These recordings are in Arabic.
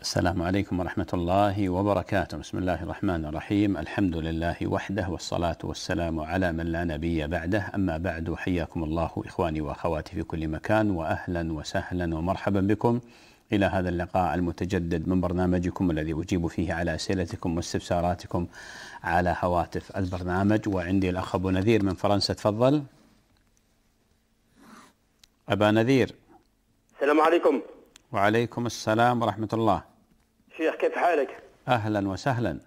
السلام عليكم ورحمة الله وبركاته، بسم الله الرحمن الرحيم، الحمد لله وحده والصلاة والسلام على من لا نبي بعده، أما بعد حياكم الله إخواني وأخواتي في كل مكان وأهلا وسهلا ومرحبا بكم إلى هذا اللقاء المتجدد من برنامجكم الذي أجيب فيه على أسئلتكم واستفساراتكم على هواتف البرنامج وعندي الأخ أبو نذير من فرنسا تفضل أبا نذير السلام عليكم وعليكم السلام ورحمة الله شيخ كيف حالك؟ أهلا وسهلا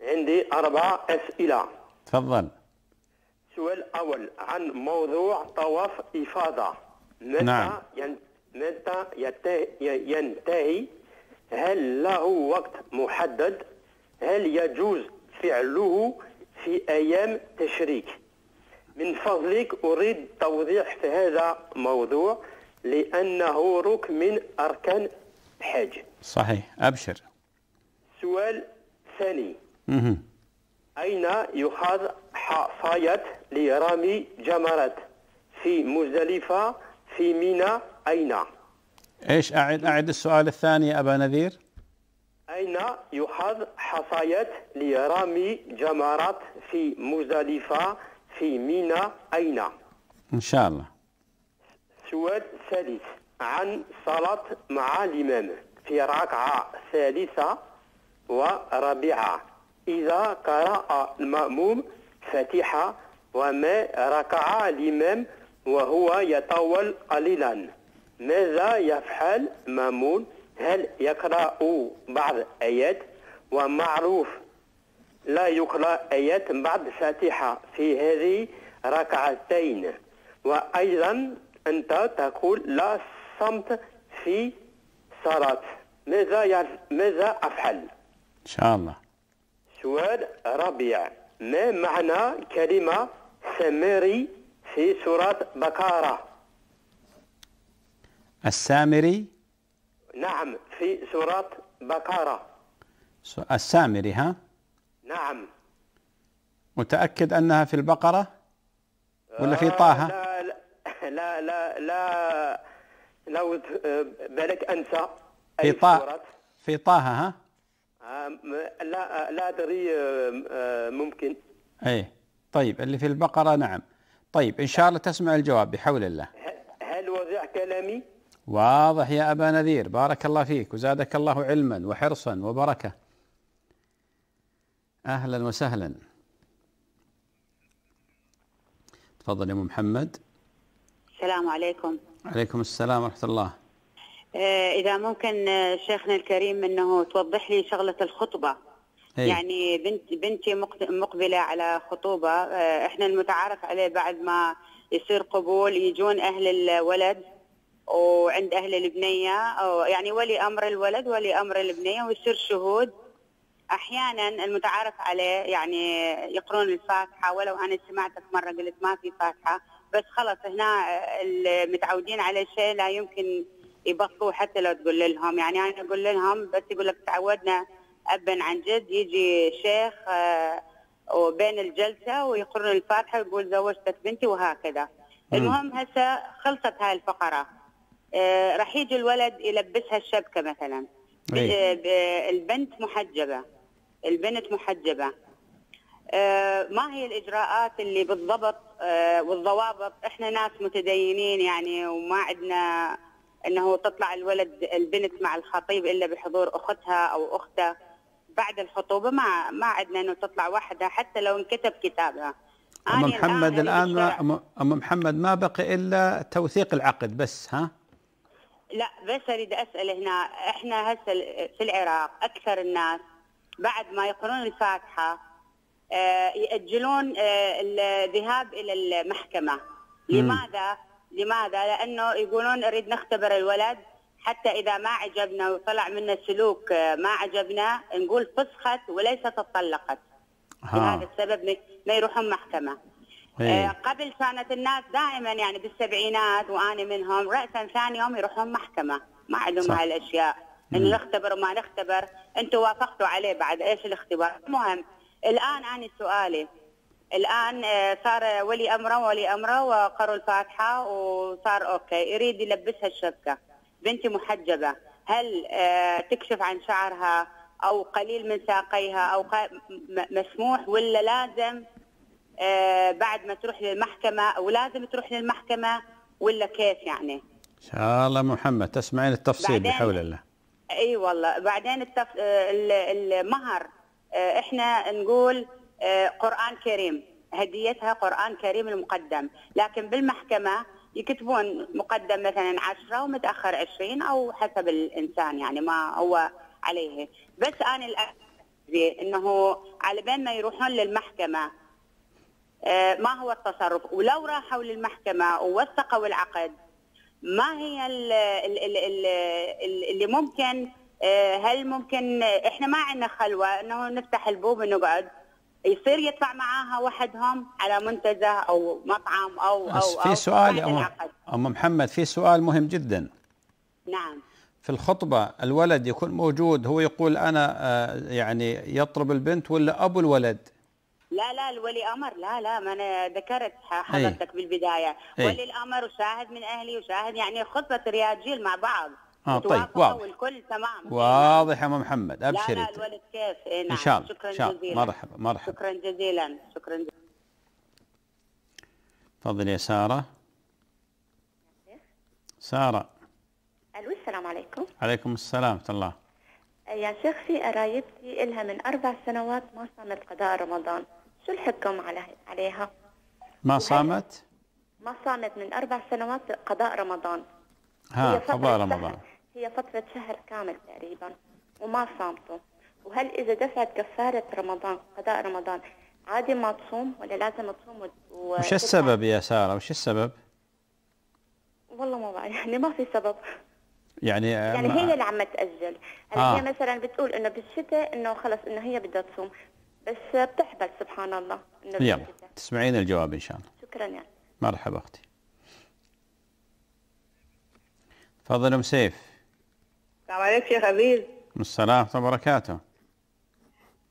عندي أربع أسئلة تفضل السؤال الأول عن موضوع طواف إفاضة متى نعم. متى ينتهي هل له وقت محدد هل يجوز فعله في أيام تشريك من فضلك أريد توضيح في هذا موضوع لأنه ركن من أركان الحج صحيح أبشر سؤال ثاني مه. أين يخاض حصاية لرمي جمرات في مزدلفة في منى أين إيش أعد أعد السؤال الثاني أبا نذير أين يخاض حصاية لرمي جمرات في مزدلفة في منى أين إن شاء الله سؤال ثالث عن صلاة مع الإمام في ركعة ثالثة ورابعة إذا قرأ المأموم فاتحة وما ركع الإمام وهو يطول قليلا ماذا يفعل مامون هل يقرأ بعض آيات ومعروف لا يقرأ آيات بعد فاتحة في هذه ركعتين وأيضا أنت تقول لا صمت في صلاة ماذا يف... ماذا أفعل؟ إن شاء الله سؤال ربيع ما معنى كلمة سامري في سورة بقرة؟ السامري نعم في سورة بقرة السامري ها؟ نعم متأكد أنها في البقرة؟ ولا في طه؟ آه، لا لا لا لا لو آه، بالك انسى في طه في طه ها آه، لا آه، لا ادري ممكن اي طيب اللي في البقره نعم طيب ان شاء الله تسمع الجواب بحول الله هل وضع كلامي واضح يا ابا نذير بارك الله فيك وزادك الله علما وحرصا وبركه اهلا وسهلا تفضل يا ام محمد السلام عليكم عليكم السلام ورحمة الله آه، إذا ممكن آه، شيخنا الكريم أنه توضح لي شغلة الخطبة هي. إيه. يعني بنت بنتي مقبلة على خطوبة آه، إحنا المتعارف عليه بعد ما يصير قبول يجون أهل الولد وعند أهل البنية أو يعني ولي أمر الولد ولي أمر البنية ويصير شهود أحيانا المتعارف عليه يعني يقرون الفاتحة ولو أنا سمعتك مرة قلت ما في فاتحة بس خلص هنا آه، المتعودين على شيء لا يمكن يبطلوا حتى لو تقول لهم يعني انا اقول لهم بس يقول لك تعودنا ابا عن جد يجي شيخ آه، وبين الجلسه ويقرن الفاتحه ويقول زوجتك بنتي وهكذا المهم هسه خلصت هاي الفقره آه، راح يجي الولد يلبسها الشبكه مثلا البنت محجبه البنت محجبه آه، ما هي الاجراءات اللي بالضبط آه، والضوابط احنا ناس متدينين يعني وما عندنا انه تطلع الولد البنت مع الخطيب الا بحضور اختها او اخته بعد الخطوبه ما ما عندنا انه تطلع وحدها حتى لو انكتب كتابها ام محمد الان يعني ام محمد ما بقي الا توثيق العقد بس ها لا بس اريد اسال هنا احنا هسه في العراق اكثر الناس بعد ما يقرون الفاتحه آه، يأجلون آه، الذهاب إلى المحكمة لماذا؟ لماذا؟ لأنه يقولون نريد نختبر الولد حتى إذا ما عجبنا وطلع منا سلوك آه، ما عجبنا نقول فسخت وليست تطلقت لهذا السبب ما يروحون محكمة هي. إيه. قبل كانت الناس دائما يعني بالسبعينات وأنا منهم رأسا ثاني يوم يروحون محكمة ما عندهم هالأشياء إنه نختبر وما نختبر أنتوا وافقتوا عليه بعد إيش الاختبار مهم الآن أنا سؤالي الآن آه، صار ولي أمره ولي أمره وقروا الفاتحة وصار أوكي يريد يلبسها الشبكة بنتي محجبة هل آه، تكشف عن شعرها أو قليل من ساقيها أو مسموح ولا لازم آه، بعد ما تروح للمحكمة أو لازم تروح للمحكمة ولا كيف يعني؟ إن شاء الله محمد تسمعين التفصيل بحول الله اي والله بعدين التف... المهر آه، احنا نقول آه، قران كريم هديتها قران كريم المقدم لكن بالمحكمه يكتبون مقدم مثلا 10 ومتاخر 20 او حسب الانسان يعني ما هو عليه بس انا انه على بين ما يروحون للمحكمه آه، ما هو التصرف ولو راحوا للمحكمه ووثقوا العقد ما هي اللي ممكن آه، هل ممكن آه، احنا ما عندنا خلوه انه نفتح البوب ونقعد يصير يطلع معاها وحدهم على منتزه او مطعم او او, أو في سؤال أم, ام محمد في سؤال مهم جدا نعم في الخطبه الولد يكون موجود هو يقول انا آه، يعني يطلب البنت ولا ابو الولد لا لا الولي امر لا لا ما انا ذكرت إيه. حضرتك أي. بالبدايه أي. ولي الامر وشاهد من اهلي وشاهد يعني خطبه رياجيل مع بعض اه طيب واضح والكل تمام واضح إيه، نعم. يا ام محمد ابشري لا لا الولد كيف إيه نعم. ان شاء الله شكرا شاء جزيلا مرحبا مرحبا شكرا جزيلا شكرا جزيلا تفضلي يا ساره ساره الو السلام عليكم عليكم السلام ورحمه الله آه، يا شيخ في قرايبتي لها من أربع سنوات ما صامت قضاء رمضان شو الحكم عليها؟ ما صامت؟ ما صامت من أربع سنوات قضاء رمضان ها قضاء رمضان هي فترة شهر كامل تقريبا وما صامته وهل إذا دفعت كفارة رمضان قضاء رمضان عادي ما تصوم ولا لازم تصوم وش السبب يا سارة وش السبب؟ والله ما بعرف يعني ما في سبب يعني يعني هي اللي عم تأجل آه. يعني هي مثلا بتقول انه بالشتاء انه خلص انه هي بدها تصوم بس بتحبل سبحان الله انه يلا تسمعين الجواب ان شاء الله شكرا يعني مرحبا اختي تفضل ام سيف السلام عليكم شيخ عزيز. السلام ورحمة الله وبركاته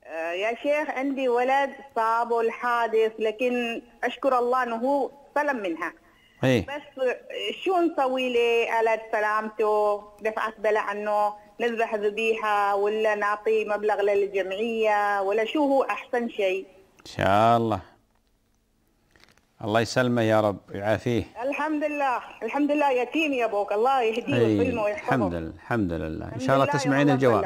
آه يا شيخ عندي ولد صابه الحادث لكن أشكر الله أنه هو سلم منها إيه. بس شو نسوي له آلة سلامته دفعت بلا عنه نذبح ذبيحة ولا نعطي مبلغ للجمعية ولا شو هو أحسن شيء إن شاء الله الله يسلمه يا رب يعافيه الحمد لله الحمد لله يتيم يا ابوك الله يهديه ويسلمه ويحفظه الحمد لله الحمد لله ان شاء الله تسمعين الجواب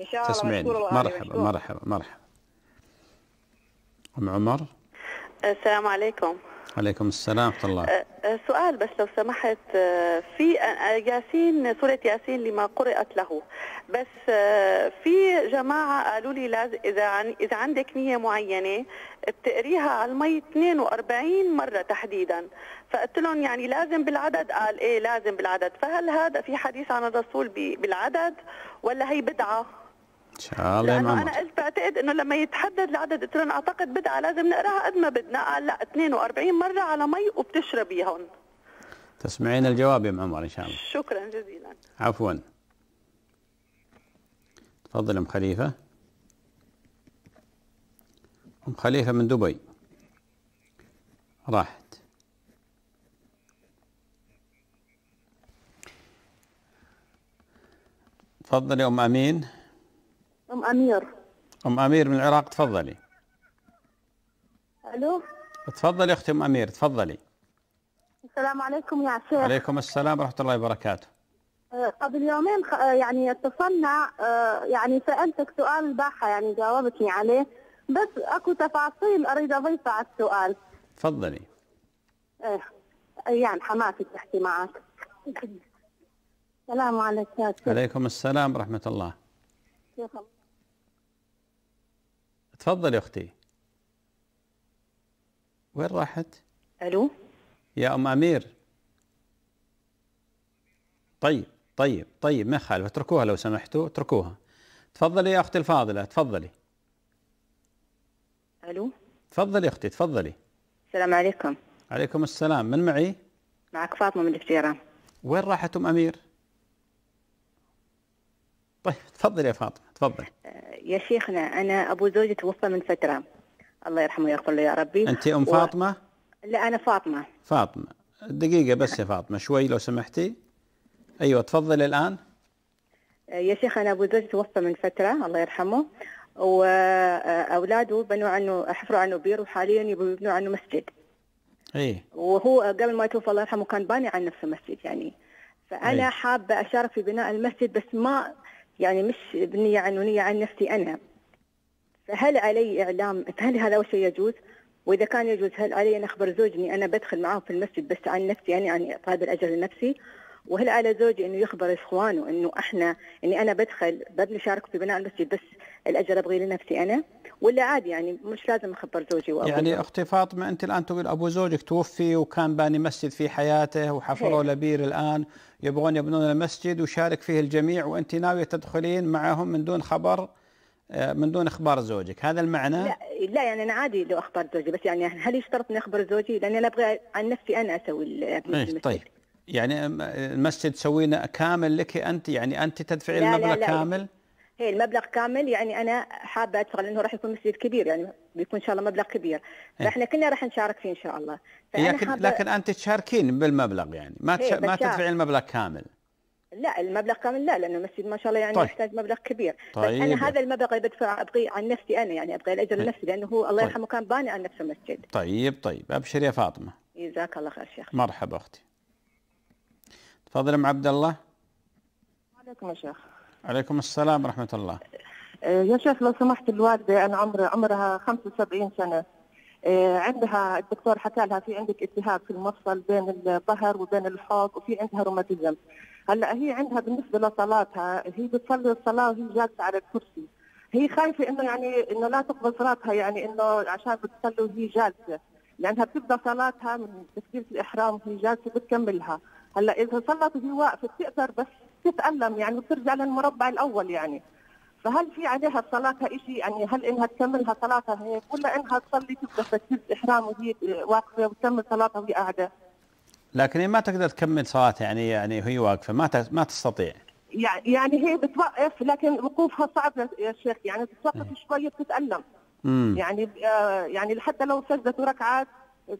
ان شاء الله تسمعين الله مرحبا مرحبا مرحبا ام عمر السلام عليكم عليكم السلام ورحمة الله أه، أه، سؤال بس لو سمحت أه، في ياسين سورة ياسين لما قرأت له بس في جماعة قالوا لي لازم إذا عن إذا عندك نية معينة بتقريها على المي 42 مرة تحديدا فقلت لهم يعني لازم بالعدد قال إيه لازم بالعدد فهل هذا في حديث عن الرسول بالعدد ولا هي بدعة؟ ان شاء الله لانه انا قلت بعتقد انه لما يتحدد العدد قلت اعتقد بدعه لازم نقراها قد ما بدنا قال لا 42 مره على مي وبتشربيهم تسمعين الجواب يا ام عمر ان شاء الله شكرا جزيلا عفوا تفضل ام خليفه ام خليفه من دبي راحت تفضل يا ام امين أم أمير أم أمير من العراق تفضلي ألو تفضلي أختي أم أمير تفضلي السلام عليكم يا شيخ عليكم السلام ورحمة الله وبركاته أه، قبل يومين أه، يعني اتصلنا أه، يعني سألتك سؤال الباحة يعني جاوبتني عليه بس اكو تفاصيل اريد اضيفها على السؤال تفضلي ايه ايام حماتي تحكي معك السلام عليكم عليكم السلام ورحمة الله تفضل يا اختي وين راحت الو يا ام امير طيب طيب طيب ما يخالف اتركوها لو سمحتوا اتركوها تفضلي يا اختي الفاضله تفضلي الو تفضلي اختي تفضلي السلام عليكم عليكم السلام من معي معك فاطمه من الفجيره وين راحت ام امير طيب تفضلي يا فاطمه تفضل آه، يا شيخنا أنا أبو زوجي توفى من فترة الله يرحمه ويغفر له يا ربي أنت أم و... فاطمة؟ لا أنا فاطمة فاطمة دقيقة بس يا فاطمة شوي لو سمحتي أيوة تفضل الآن آه، يا شيخ أنا أبو زوجي توفى من فترة الله يرحمه وأولاده آه، بنوا عنه حفروا عنه بير وحاليا يبنوا عنه مسجد ايه وهو قبل ما يتوفى الله يرحمه كان باني عن نفسه مسجد يعني فانا أي. حابه اشارك في بناء المسجد بس ما يعني مش بنية عنونية عن نفسي أنا فهل علي إعلام فهل هذا أول شيء يجوز؟ وإذا كان يجوز هل علي أن أخبر زوجي إني أنا بدخل معاه في المسجد بس عن نفسي يعني عن إطالب الأجر لنفسي؟ وهل على زوجي انه يخبر اخوانه انه احنا اني انا بدخل شارك في بناء المسجد بس الاجر ابغي لنفسي انا ولا عادي يعني مش لازم اخبر زوجي وأبوه. يعني اختي فاطمه انت الان تقول ابو زوجك توفي وكان باني مسجد في حياته وحفروا إيه. له بير الان يبغون يبنون المسجد وشارك فيه الجميع وانت ناويه تدخلين معهم من دون خبر آه، من دون اخبار زوجك هذا المعنى لا, لا يعني انا عادي لو اخبر زوجي بس يعني هل يشترط اني اخبر زوجي لاني انا ابغى عن نفسي انا اسوي المسجد طيب يعني المسجد تسوينه كامل لك انت يعني انت تدفعين المبلغ لا لا كامل لا. هي إيه، المبلغ كامل يعني انا حابه ادفع لانه راح يكون مسجد كبير يعني بيكون ان شاء الله مبلغ كبير إيه. فاحنا كلنا راح نشارك فيه ان شاء الله لكن حابة... لكن انت تشاركين بالمبلغ يعني ما تش... إيه، ما تدفعين المبلغ كامل لا المبلغ كامل لا لانه المسجد ما شاء الله يعني طيب. يحتاج مبلغ كبير طيب. بس انا طيب. هذا المبلغ اللي بدفع ابغي عن نفسي انا يعني ابغي الاجر لنفسي لانه هو الله طيب. يرحمه طيب. كان باني عن نفسه المسجد طيب طيب ابشر يا فاطمه جزاك الله خير شيخ مرحبا اختي تفضل ام عبد الله وعليكم شيخ عليكم السلام ورحمة الله آه، يا شيخ لو سمحت الوالدة أنا عمر عمرها 75 سنة آه، عندها الدكتور حكى لها في عندك التهاب في المفصل بين الظهر وبين الحوض وفي عندها روماتيزم هلا هي عندها بالنسبه لصلاتها هي بتصلي الصلاه وهي جالسه على الكرسي هي خايفه انه يعني انه لا تقبل صلاتها يعني انه عشان بتصلي وهي جالسه لانها بتبدا صلاتها من تكبيره الاحرام وهي جالسه بتكملها هلا اذا صلت وهي واقفه بتقدر بس تتألم يعني وترجع للمربع الأول يعني فهل في عليها صلاتها شيء يعني هل انها تكملها صلاتها هيك ولا انها تصلي تبقى تجيب احرام وهي واقفه وتكمل صلاتها وهي قاعده؟ لكن هي ما تقدر تكمل صلاتها يعني يعني وهي واقفه ما ما تستطيع. يعني هي بتوقف لكن وقوفها صعب يا شيخ يعني بتوقف شوية بتتألم. يعني آه، يعني حتى لو سجدت ركعات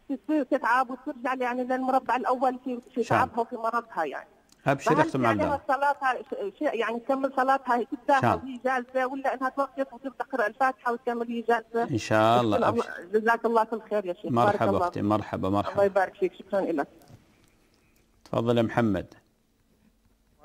بتصير تتعب وترجع يعني للمربع الاول في تعبها وفي مرضها يعني. ابشر اختم يعني عبد صلاتها يعني تكمل صلاتها هي تتداخل هي جالسه ولا انها توقف وتبدا تقرا الفاتحه وتكمل هي جالسه ان شاء الله جزاك الله كل خير يا شيخ مرحبا اختي مرحبا مرحبا الله يبارك فيك شكرا لك تفضل يا محمد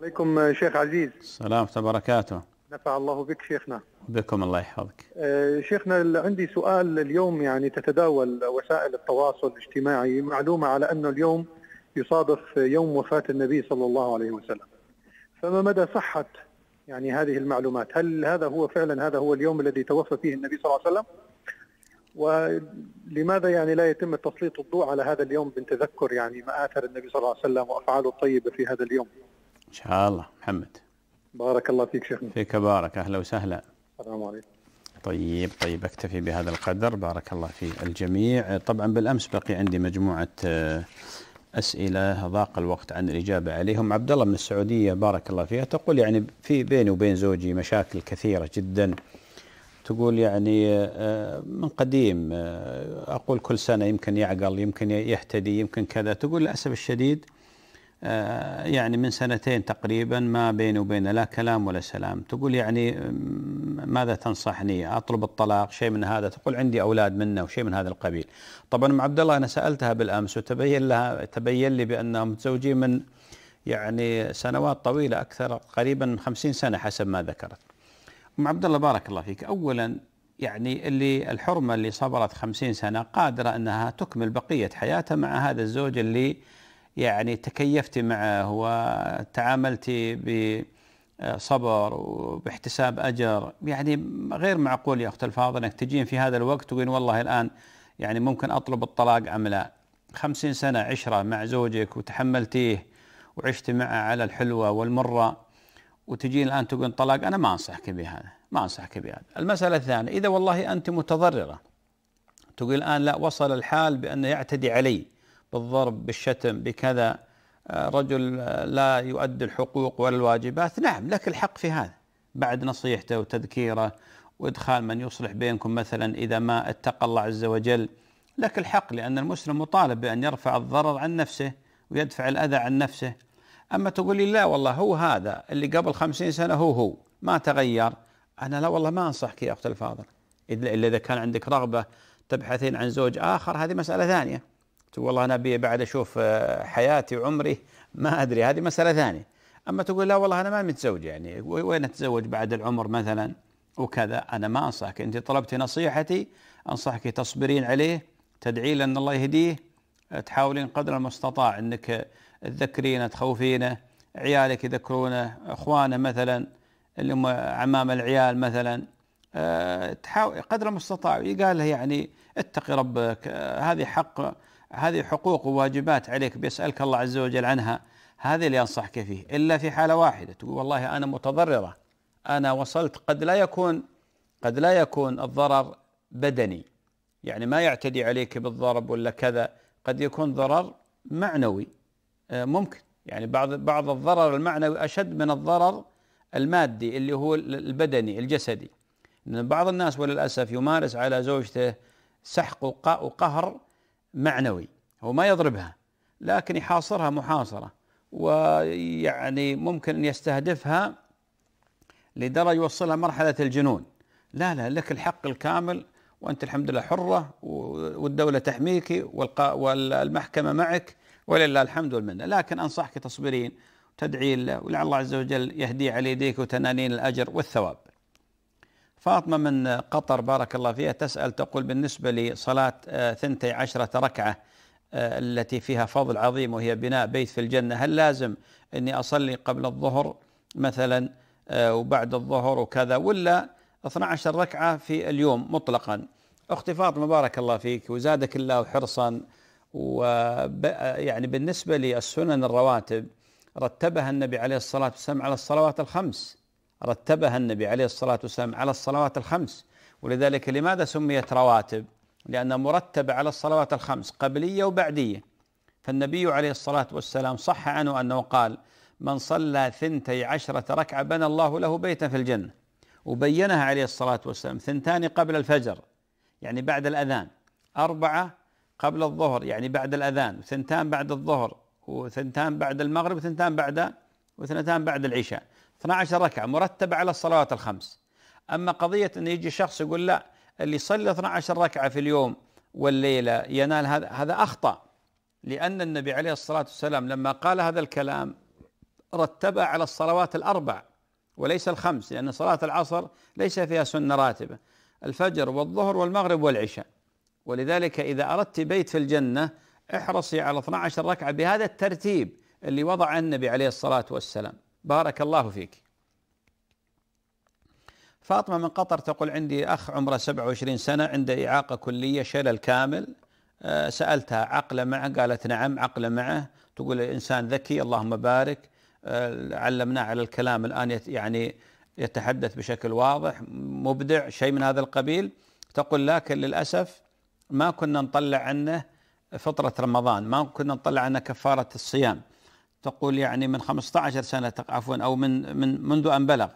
عليكم شيخ عزيز السلام وبركاته نفع الله بك شيخنا بكم الله يحفظك آه، شيخنا عندي سؤال اليوم يعني تتداول وسائل التواصل الاجتماعي معلومة على أنه اليوم يصادف يوم وفاة النبي صلى الله عليه وسلم فما مدى صحة يعني هذه المعلومات هل هذا هو فعلا هذا هو اليوم الذي توفى فيه النبي صلى الله عليه وسلم ولماذا يعني لا يتم تسليط الضوء على هذا اليوم من تذكر يعني ما آثر النبي صلى الله عليه وسلم وأفعاله الطيبة في هذا اليوم إن شاء الله محمد بارك الله فيك شيخنا فيك بارك أهلا وسهلا السلام عليكم طيب طيب اكتفي بهذا القدر بارك الله في الجميع طبعا بالامس بقي عندي مجموعه آه، أسئلة ضاق الوقت عن الإجابة عليهم عبد الله من السعودية بارك الله فيها تقول يعني في بيني وبين زوجي مشاكل كثيرة جدا تقول يعني آه، من قديم آه، أقول كل سنة يمكن يعقل يمكن يهتدي يمكن كذا تقول للأسف الشديد آه، يعني من سنتين تقريبا ما بيني وبين لا كلام ولا سلام تقول يعني ماذا تنصحني أطلب الطلاق شيء من هذا تقول عندي أولاد منه وشيء من هذا القبيل طبعا أم عبد الله أنا سألتها بالأمس وتبين لها تبين لي بأنهم متزوجين من يعني سنوات طويلة أكثر قريبا من خمسين سنة حسب ما ذكرت أم عبد الله بارك الله فيك أولا يعني اللي الحرمة اللي صبرت خمسين سنة قادرة أنها تكمل بقية حياتها مع هذا الزوج اللي يعني تكيفت معه وتعاملت بصبر وباحتساب أجر يعني غير معقول يا أخت الفاضل أنك تجين في هذا الوقت تقولين والله الآن يعني ممكن أطلب الطلاق أم لا خمسين سنة عشرة مع زوجك وتحملتيه وعشت معه على الحلوة والمرة وتجين الآن تقولين طلاق أنا ما أنصحك بهذا ما أنصحك بهذا المسألة الثانية إذا والله أنت متضررة تقول الآن لا وصل الحال بأنه يعتدي علي بالضرب بالشتم بكذا آه، رجل لا يؤدي الحقوق ولا الواجبات نعم لك الحق في هذا بعد نصيحته وتذكيره وادخال من يصلح بينكم مثلا اذا ما اتقى الله عز وجل لك الحق لان المسلم مطالب بان يرفع الضرر عن نفسه ويدفع الاذى عن نفسه اما تقول لي لا والله هو هذا اللي قبل خمسين سنه هو هو ما تغير انا لا والله ما انصحك يا اخت الفاضل الا اذا كان عندك رغبه تبحثين عن زوج اخر هذه مساله ثانيه تقول والله انا ابي بعد اشوف آه، حياتي وعمري ما ادري هذه مساله ثانيه اما تقول لا والله انا ما متزوج يعني وين اتزوج بعد العمر مثلا وكذا انا ما انصحك انت طلبتي نصيحتي انصحك تصبرين عليه تدعين لان الله يهديه تحاولين قدر المستطاع انك تذكرينه تخوفينه عيالك يذكرونه اخوانه مثلا اللي هم عمام العيال مثلا آه، تحاول قدر المستطاع يقال يعني اتقي ربك آه، هذه حق هذه حقوق وواجبات عليك بيسألك الله عز وجل عنها هذه اللي أنصحك فيه إلا في حالة واحدة تقول والله أنا متضررة أنا وصلت قد لا يكون قد لا يكون الضرر بدني يعني ما يعتدي عليك بالضرب ولا كذا قد يكون ضرر معنوي آه، ممكن يعني بعض بعض الضرر المعنوي اشد من الضرر المادي اللي هو البدني الجسدي لان بعض الناس وللاسف يمارس على زوجته سحق وقهر معنوي هو ما يضربها لكن يحاصرها محاصرة ويعني ممكن أن يستهدفها لدرجة يوصلها مرحلة الجنون لا لا لك الحق الكامل وأنت الحمد لله حرة والدولة تحميك والمحكمة معك ولله الحمد والمنة لكن أنصحك تصبرين تدعي له ولعل الله عز وجل يهدي على يديك وتنالين الأجر والثواب فاطمة من قطر بارك الله فيها تسأل تقول بالنسبة لصلاة آه، ثنتي عشرة ركعة آه، التي فيها فضل عظيم وهي بناء بيت في الجنة هل لازم أني أصلي قبل الظهر مثلا آه، وبعد الظهر وكذا ولا 12 ركعة في اليوم مطلقا أختي فاطمة بارك الله فيك وزادك الله حرصا يعني بالنسبة للسنن الرواتب رتبها النبي عليه الصلاة والسلام على الصلوات الخمس رتبها النبي عليه الصلاة والسلام على الصلوات الخمس ولذلك لماذا سميت رواتب لأنها مرتبة على الصلوات الخمس قبلية وبعدية فالنبي عليه الصلاة والسلام صح عنه أنه قال من صلى ثنتي عشرة ركعة بنى الله له بيتا في الجنة وبينها عليه الصلاة والسلام ثنتان قبل الفجر يعني بعد الأذان أربعة قبل الظهر يعني بعد الأذان وثنتان بعد الظهر وثنتان بعد المغرب وثنتان بعد وثنتان بعد العشاء 12 ركعة مرتبة على الصلوات الخمس أما قضية أن يجي شخص يقول لا اللي يصلي 12 ركعة في اليوم والليلة ينال هذا هذا أخطأ لأن النبي عليه الصلاة والسلام لما قال هذا الكلام رتبه على الصلوات الأربع وليس الخمس لأن صلاة العصر ليس فيها سنة راتبة الفجر والظهر والمغرب والعشاء ولذلك إذا أردت بيت في الجنة احرصي على 12 ركعة بهذا الترتيب اللي وضع النبي عليه الصلاة والسلام بارك الله فيك فاطمة من قطر تقول عندي أخ عمره 27 سنة عنده إعاقة كلية شلل كامل آه، سألتها عقله معه قالت نعم عقله معه تقول إنسان ذكي اللهم بارك آه، علمناه على الكلام الآن يعني يتحدث بشكل واضح مبدع شيء من هذا القبيل تقول لكن للأسف ما كنا نطلع عنه فطرة رمضان ما كنا نطلع عنه كفارة الصيام تقول يعني من 15 سنة عفوا أو من من منذ أن بلغ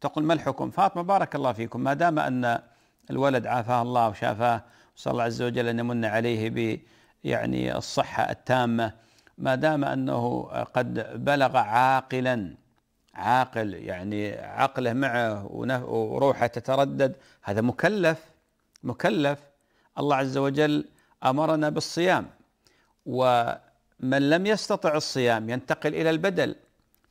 تقول ما الحكم فاطمة بارك الله فيكم ما دام أن الولد عافاه الله وشافاه صلى الله عز وجل أن يمن عليه ب يعني الصحة التامة ما دام أنه قد بلغ عاقلا عاقل يعني عقله معه وروحه تتردد هذا مكلف مكلف الله عز وجل امرنا بالصيام و من لم يستطع الصيام ينتقل الى البدل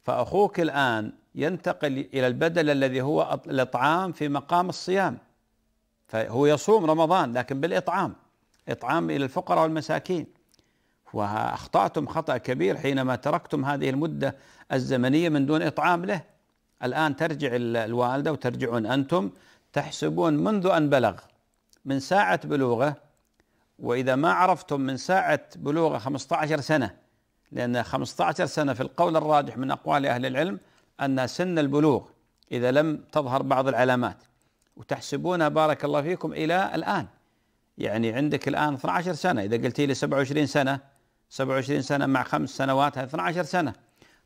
فاخوك الان ينتقل الى البدل الذي هو الاطعام في مقام الصيام فهو يصوم رمضان لكن بالاطعام اطعام الى الفقراء والمساكين واخطاتم خطا كبير حينما تركتم هذه المده الزمنيه من دون اطعام له الان ترجع الوالده وترجعون انتم تحسبون منذ ان بلغ من ساعه بلوغه وإذا ما عرفتم من ساعة بلوغه 15 سنة لأن 15 سنة في القول الراجح من أقوال أهل العلم أنها سن البلوغ إذا لم تظهر بعض العلامات وتحسبونها بارك الله فيكم إلى الآن يعني عندك الآن 12 سنة إذا قلتي لي 27 سنة 27 سنة مع خمس سنوات 12 سنة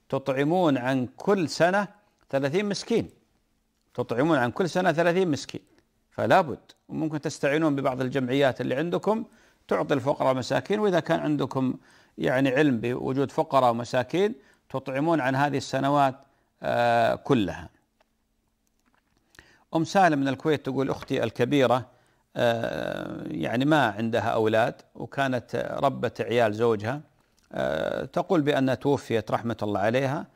تطعمون عن كل سنة 30 مسكين تطعمون عن كل سنة 30 مسكين فلا بد وممكن تستعينون ببعض الجمعيات اللي عندكم تعطي الفقراء والمساكين واذا كان عندكم يعني علم بوجود فقراء ومساكين تطعمون عن هذه السنوات آه، كلها. ام سالم من الكويت تقول اختي الكبيره آه، يعني ما عندها اولاد وكانت ربة عيال زوجها آه، تقول بان توفيت رحمه الله عليها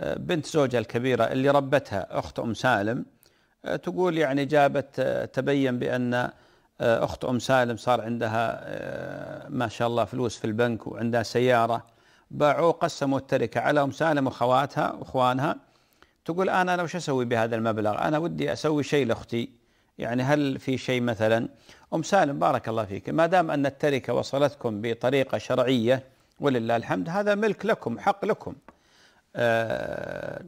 بنت زوجها الكبيره اللي ربتها اخت ام سالم تقول يعني جابت تبين بان آه، أخت أم سالم صار عندها آه، ما شاء الله فلوس في البنك وعندها سيارة باعوه قسموا التركة على أم سالم وخواتها وإخوانها تقول أنا لو شو أسوي بهذا المبلغ أنا ودي أسوي شيء لأختي يعني هل في شيء مثلا أم سالم بارك الله فيك ما دام أن التركة وصلتكم بطريقة شرعية ولله الحمد هذا ملك لكم حق لكم آه،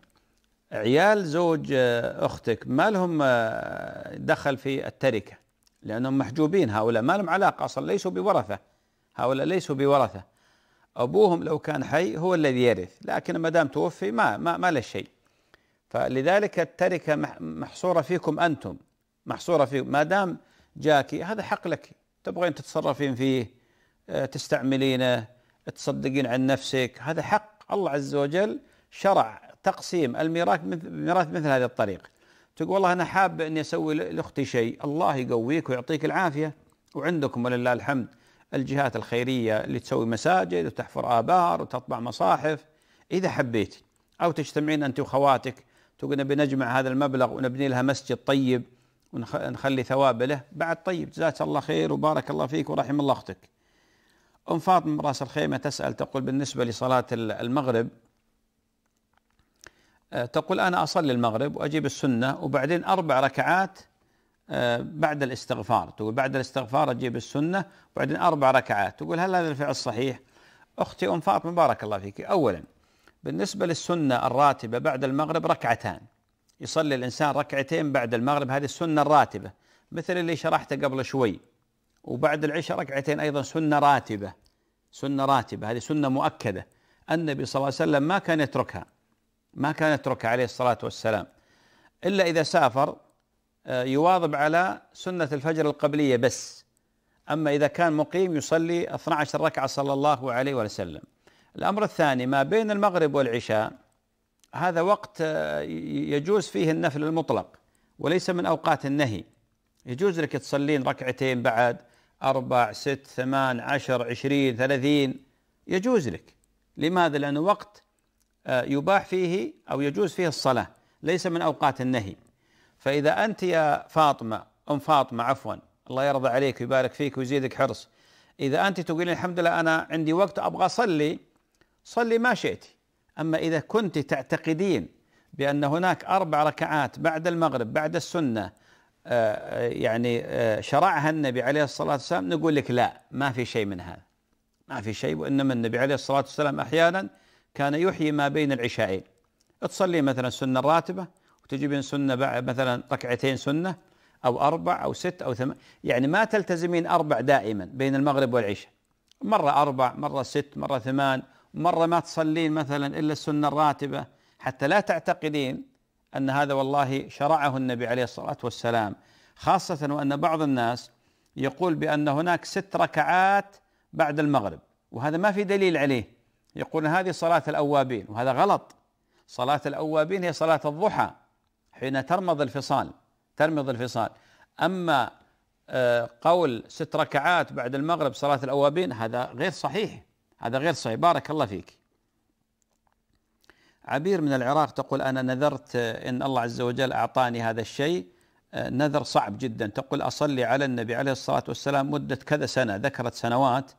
عيال زوج أختك ما لهم دخل في التركة لأنهم محجوبين هؤلاء ما لهم علاقة أصلا ليسوا بورثة هؤلاء ليسوا بورثة أبوهم لو كان حي هو الذي يرث لكن ما دام توفي ما ما, ما له شيء فلذلك التركة محصورة فيكم أنتم محصورة في ما دام جاك هذا حق لك تبغين تتصرفين فيه آه، تستعملينه تصدقين عن نفسك هذا حق الله عز وجل شرع تقسيم الميراث ميراث مثل هذه الطريقه تقول والله انا حاب اني اسوي لاختي شيء الله يقويك ويعطيك العافيه وعندكم ولله الحمد الجهات الخيريه اللي تسوي مساجد وتحفر ابار وتطبع مصاحف اذا حبيت او تجتمعين انت وخواتك تقول نبي نجمع هذا المبلغ ونبني لها مسجد طيب ونخلي ثواب له بعد طيب جزاك الله خير وبارك الله فيك ورحم الله اختك ام فاطمه راس الخيمه تسال تقول بالنسبه لصلاه المغرب آه، تقول أنا أصلي المغرب وأجيب السنة وبعدين أربع ركعات آه، بعد الاستغفار تقول بعد الاستغفار أجيب السنة وبعدين أربع ركعات تقول هل هذا الفعل صحيح أختي أم فاطمة بارك الله فيك أولا بالنسبة للسنة الراتبة بعد المغرب ركعتان يصلي الإنسان ركعتين بعد المغرب هذه السنة الراتبة مثل اللي شرحته قبل شوي وبعد العشاء ركعتين أيضا سنة راتبة سنة راتبة هذه سنة مؤكدة النبي صلى الله عليه وسلم ما كان يتركها ما كان يترك عليه الصلاة والسلام إلا إذا سافر آه، يواظب على سنة الفجر القبلية بس أما إذا كان مقيم يصلي 12 ركعة صلى الله عليه وسلم الأمر الثاني ما بين المغرب والعشاء هذا وقت آه، يجوز فيه النفل المطلق وليس من أوقات النهي يجوز لك تصلين ركعتين بعد أربع ست ثمان عشر عشرين ثلاثين يجوز لك لماذا؟ لأنه وقت آه، يباح فيه او يجوز فيه الصلاه ليس من اوقات النهي فاذا انت يا فاطمه ام فاطمه عفوا الله يرضى عليك ويبارك فيك ويزيدك حرص اذا انت تقولين الحمد لله انا عندي وقت ابغى اصلي صلي ما شئت اما اذا كنت تعتقدين بان هناك اربع ركعات بعد المغرب بعد السنه آه، يعني آه، شرعها النبي عليه الصلاه والسلام نقول لك لا ما في شيء من هذا ما في شيء وانما النبي عليه الصلاه والسلام احيانا كان يحيي ما بين العشاءين تصلي مثلا السنة الراتبة وتجي بين سنة مثلا ركعتين سنة أو أربع أو ست أو ثمان يعني ما تلتزمين أربع دائما بين المغرب والعشاء مرة أربع مرة ست مرة ثمان مرة ما تصلين مثلا إلا السنة الراتبة حتى لا تعتقدين أن هذا والله شرعه النبي عليه الصلاة والسلام خاصة وأن بعض الناس يقول بأن هناك ست ركعات بعد المغرب وهذا ما في دليل عليه يقولون هذه صلاة الأوابين وهذا غلط صلاة الأوابين هي صلاة الضحى حين ترمض الفصال ترمض الفصال أما آه، قول ست ركعات بعد المغرب صلاة الأوابين هذا غير صحيح هذا غير صحيح بارك الله فيك عبير من العراق تقول أنا نذرت آه، إن الله عز وجل أعطاني هذا الشيء آه، نذر صعب جدا تقول أصلي على النبي عليه الصلاة والسلام مدة كذا سنة ذكرت سنوات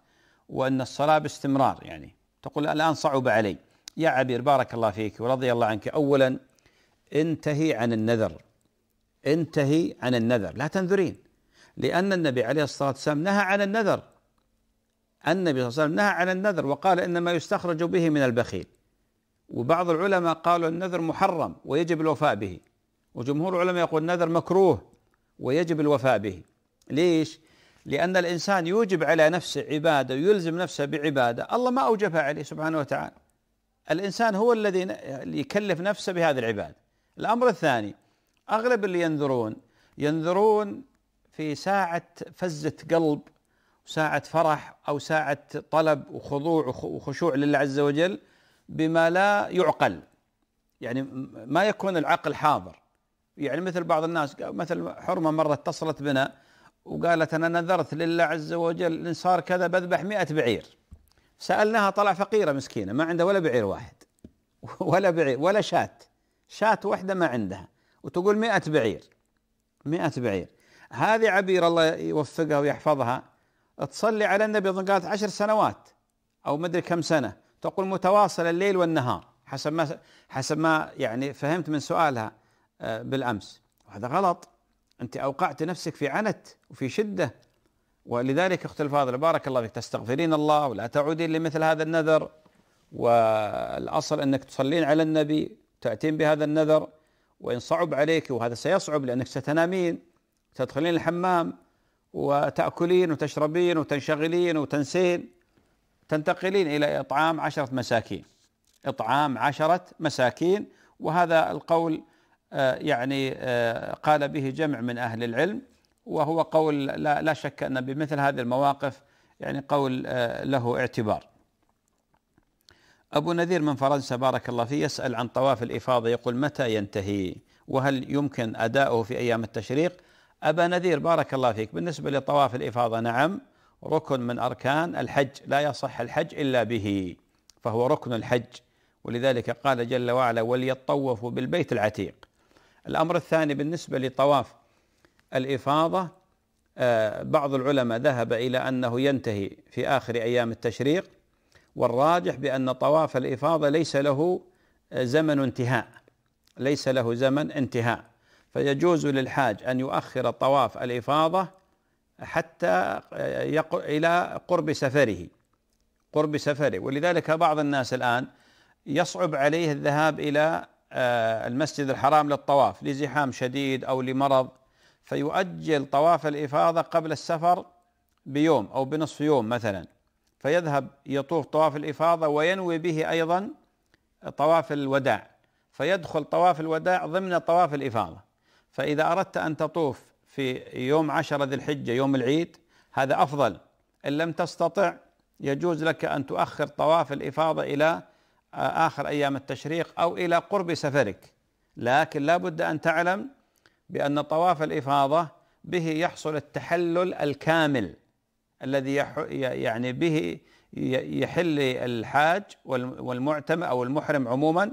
وأن الصلاة باستمرار يعني تقول الآن صعب علي يا عبير بارك الله فيك ورضي الله عنك أولا انتهي عن النذر انتهي عن النذر لا تنذرين لأن النبي عليه الصلاة والسلام نهى عن النذر النبي صلى الله عليه وسلم نهى عن النذر وقال إنما يستخرج به من البخيل وبعض العلماء قالوا النذر محرم ويجب الوفاء به وجمهور العلماء يقول النذر مكروه ويجب الوفاء به ليش؟ لأن الإنسان يوجب على نفسه عبادة ويلزم نفسه بعبادة الله ما أوجبها عليه سبحانه وتعالى الإنسان هو الذي يكلف نفسه بهذه العبادة الأمر الثاني أغلب اللي ينذرون ينذرون في ساعة فزة قلب ساعة فرح أو ساعة طلب وخضوع وخشوع لله عز وجل بما لا يعقل يعني ما يكون العقل حاضر يعني مثل بعض الناس مثل حرمة مرة اتصلت بنا وقالت أنا نذرت لله عز وجل إن صار كذا بذبح مئة بعير سألناها طلع فقيرة مسكينة ما عندها ولا بعير واحد ولا بعير ولا شاة شاة واحدة ما عندها وتقول مئة بعير مئة بعير هذه عبير الله يوفقها ويحفظها تصلي على النبي قالت عشر سنوات أو مدري كم سنة تقول متواصل الليل والنهار حسب ما حسب ما يعني فهمت من سؤالها آه، بالأمس وهذا غلط أنت أوقعت نفسك في عنت وفي شدة ولذلك أخت الفاضلة بارك الله فيك تستغفرين الله ولا تعودين لمثل هذا النذر والأصل أنك تصلين على النبي تأتين بهذا النذر وإن صعب عليك وهذا سيصعب لأنك ستنامين تدخلين الحمام وتأكلين وتشربين وتنشغلين وتنسين تنتقلين إلى إطعام عشرة مساكين إطعام عشرة مساكين وهذا القول آه، يعني آه، قال به جمع من أهل العلم وهو قول لا, شك أن بمثل هذه المواقف يعني قول آه، له اعتبار أبو نذير من فرنسا بارك الله فيه يسأل عن طواف الإفاضة يقول متى ينتهي وهل يمكن أداؤه في أيام التشريق أبا نذير بارك الله فيك بالنسبة لطواف الإفاضة نعم ركن من أركان الحج لا يصح الحج إلا به فهو ركن الحج ولذلك قال جل وعلا وليطوفوا بالبيت العتيق الامر الثاني بالنسبه لطواف الافاضه آه، بعض العلماء ذهب الى انه ينتهي في اخر ايام التشريق والراجح بان طواف الافاضه ليس له آه، زمن انتهاء ليس له زمن انتهاء فيجوز للحاج ان يؤخر طواف الافاضه حتى آه، الى قرب سفره قرب سفره ولذلك بعض الناس الان يصعب عليه الذهاب الى آه، المسجد الحرام للطواف لزحام شديد او لمرض فيؤجل طواف الافاضه قبل السفر بيوم او بنصف يوم مثلا فيذهب يطوف طواف الافاضه وينوي به ايضا طواف الوداع فيدخل طواف الوداع ضمن طواف الافاضه فاذا اردت ان تطوف في يوم عشرة ذي الحجه يوم العيد هذا افضل ان لم تستطع يجوز لك ان تؤخر طواف الافاضه الى آخر أيام التشريق أو إلى قرب سفرك لكن لا بد أن تعلم بأن طواف الإفاضة به يحصل التحلل الكامل الذي يعني به يحل الحاج والمعتم أو المحرم عموما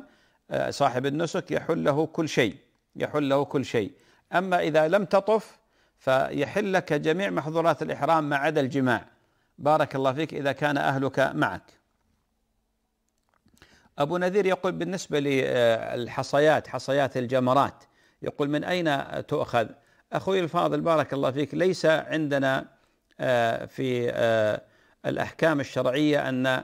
آه، صاحب النسك يحل له كل شيء يحل له كل شيء أما إذا لم تطف فيحل لك جميع محظورات الإحرام ما عدا الجماع بارك الله فيك إذا كان أهلك معك أبو نذير يقول بالنسبة للحصيات آه، حصيات الجمرات يقول من أين تؤخذ أخوي الفاضل بارك الله فيك ليس عندنا آه، في آه، الأحكام الشرعية أن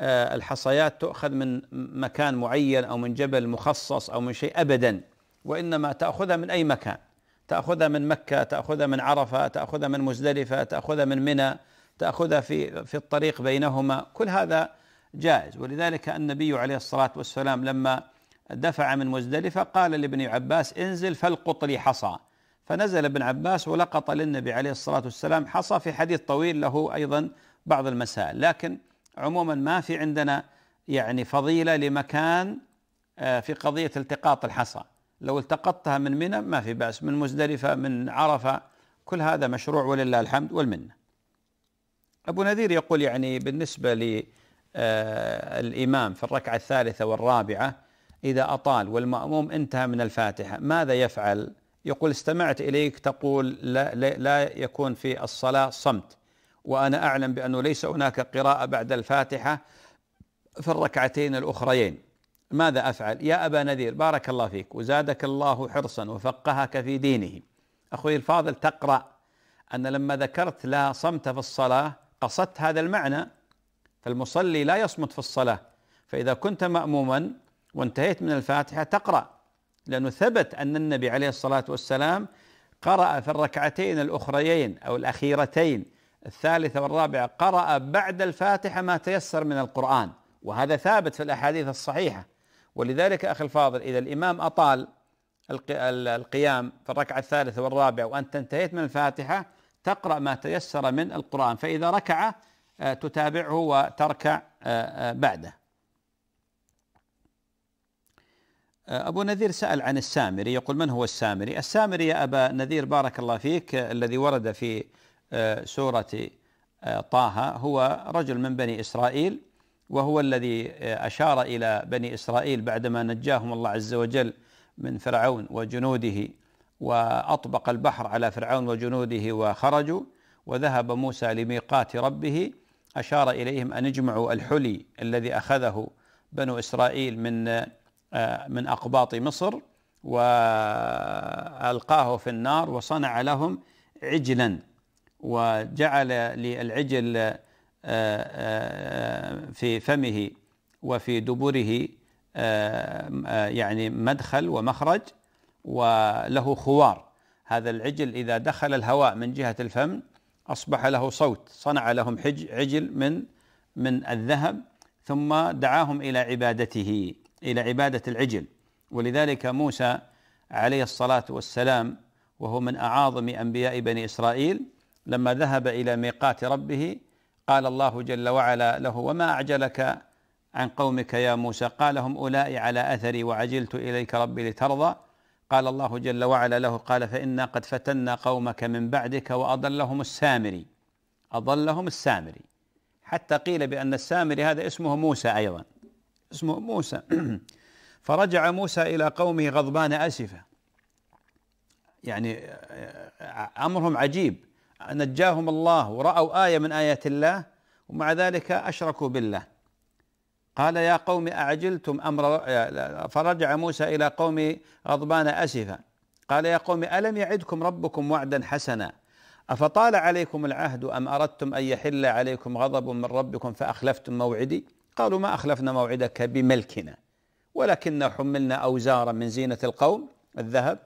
الحصيات تؤخذ من مكان معين أو من جبل مخصص أو من شيء أبدا وإنما تأخذها من أي مكان تأخذها من مكة تأخذها من عرفة تأخذها من مزدلفة تأخذها من منى تأخذها في في الطريق بينهما كل هذا جائز ولذلك النبي عليه الصلاة والسلام لما دفع من مزدلفة قال لابن عباس انزل فالقط لي حصى فنزل ابن عباس ولقط للنبي عليه الصلاة والسلام حصى في حديث طويل له أيضا بعض المسائل لكن عموما ما في عندنا يعني فضيلة لمكان آه، في قضية التقاط الحصى لو التقطتها من منى ما في بأس من مزدلفة من عرفة كل هذا مشروع ولله الحمد والمنة أبو نذير يقول يعني بالنسبة لي آه، الإمام في الركعة الثالثة والرابعة إذا أطال والمأموم انتهى من الفاتحة ماذا يفعل؟ يقول استمعت إليك تقول لا, لا يكون في الصلاة صمت وأنا أعلم بأنه ليس هناك قراءة بعد الفاتحة في الركعتين الأخريين ماذا أفعل؟ يا أبا نذير بارك الله فيك وزادك الله حرصا وفقهك في دينه أخوي الفاضل تقرأ أن لما ذكرت لا صمت في الصلاة قصدت هذا المعنى فالمصلي لا يصمت في الصلاة فإذا كنت مأموما وانتهيت من الفاتحة تقرأ لأنه ثبت أن النبي عليه الصلاة والسلام قرأ في الركعتين الأخريين أو الأخيرتين الثالثة والرابعة قرأ بعد الفاتحة ما تيسر من القرآن وهذا ثابت في الأحاديث الصحيحة ولذلك أخي الفاضل إذا الإمام أطال القيام في الركعة الثالثة والرابعة وأنت انتهيت من الفاتحة تقرأ ما تيسر من القرآن فإذا ركع آه، تتابعه وتركع آه، آه، بعده أبو نذير سأل عن السامري يقول من هو السامري السامري يا أبا نذير بارك الله فيك الذي ورد في سورة طه هو رجل من بني إسرائيل وهو الذي أشار إلى بني إسرائيل بعدما نجاهم الله عز وجل من فرعون وجنوده وأطبق البحر على فرعون وجنوده وخرجوا وذهب موسى لميقات ربه أشار إليهم أن اجمعوا الحلي الذي أخذه بنو إسرائيل من آه، من أقباط مصر وألقاه في النار وصنع لهم عجلا وجعل للعجل آه، آه، في فمه وفي دبره يعني مدخل ومخرج وله خوار هذا العجل إذا دخل الهواء من جهة الفم أصبح له صوت صنع لهم حج عجل من من الذهب ثم دعاهم إلى عبادته إلى عبادة العجل ولذلك موسى عليه الصلاة والسلام وهو من أعاظم أنبياء بني إسرائيل لما ذهب إلى ميقات ربه قال الله جل وعلا له وما أعجلك عن قومك يا موسى قال هم أولئي على أثري وعجلت إليك ربي لترضى قال الله جل وعلا له قال فإنا قد فتنا قومك من بعدك وأضلهم السامري أضلهم السامري حتى قيل بأن السامري هذا اسمه موسى أيضا اسمه موسى فرجع موسى إلى قومه غضبان أسفة يعني آه، أمرهم عجيب نجاهم الله ورأوا آية من آيات الله ومع ذلك أشركوا بالله قال يا قوم أعجلتم أمر فرجع موسى إلى قومه غضبان أسفا قال يا قوم ألم يعدكم ربكم وعدا حسنا أفطال عليكم العهد أم أردتم أن يحل عليكم غضب من ربكم فأخلفتم موعدي قالوا ما أخلفنا موعدك بملكنا ولكنا حملنا أوزارا من زينة القوم الذهب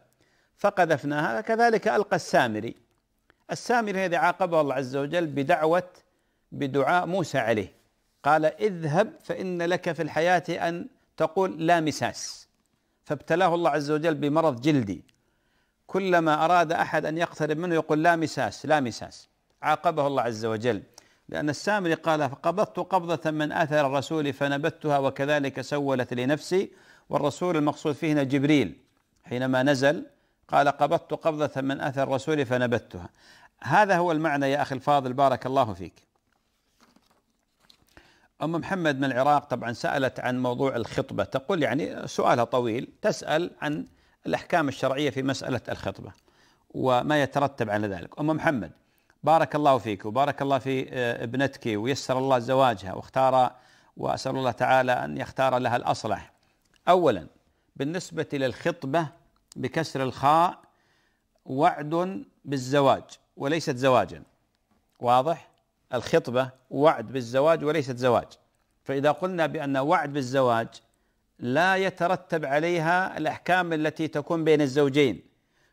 فقذفناها كذلك ألقى السامري السامري الذي عاقبه الله عز وجل بدعوة بدعاء موسى عليه قال اذهب فإن لك في الحياة أن تقول لا مساس فابتلاه الله عز وجل بمرض جلدي كلما أراد أحد أن يقترب منه يقول لا مساس لا مساس عاقبه الله عز وجل لأن السامري قال فقبضت قبضة من أثر الرسول فنبتها وكذلك سولت لنفسي والرسول المقصود فيه هنا جبريل حينما نزل قال قبضت قبضة من أثر الرسول فنبتها هذا هو المعنى يا أخي الفاضل بارك الله فيك أم محمد من العراق طبعا سألت عن موضوع الخطبة تقول يعني سؤالها طويل تسأل عن الأحكام الشرعية في مسألة الخطبة وما يترتب على ذلك أم محمد بارك الله فيك وبارك الله في آه، ابنتك ويسر الله زواجها واختار وأسأل الله تعالى أن يختار لها الأصلح أولا بالنسبة للخطبة بكسر الخاء وعد بالزواج وليست زواجا واضح الخطبه وعد بالزواج وليست زواج فاذا قلنا بان وعد بالزواج لا يترتب عليها الاحكام التي تكون بين الزوجين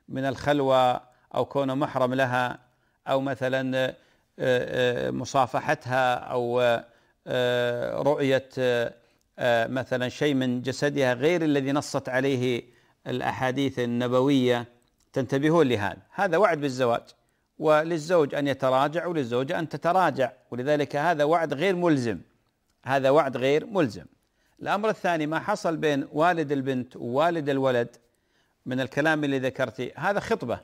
من الخلوه او كونه محرم لها او مثلا آه، آه، مصافحتها او آه، رؤيه مثلا شيء من جسدها غير الذي نصت عليه الاحاديث النبويه تنتبهون لهذا هذا وعد بالزواج وللزوج ان يتراجع وللزوجه ان تتراجع ولذلك هذا وعد غير ملزم هذا وعد غير ملزم الامر الثاني ما حصل بين والد البنت ووالد الولد من الكلام اللي ذكرتي هذا خطبه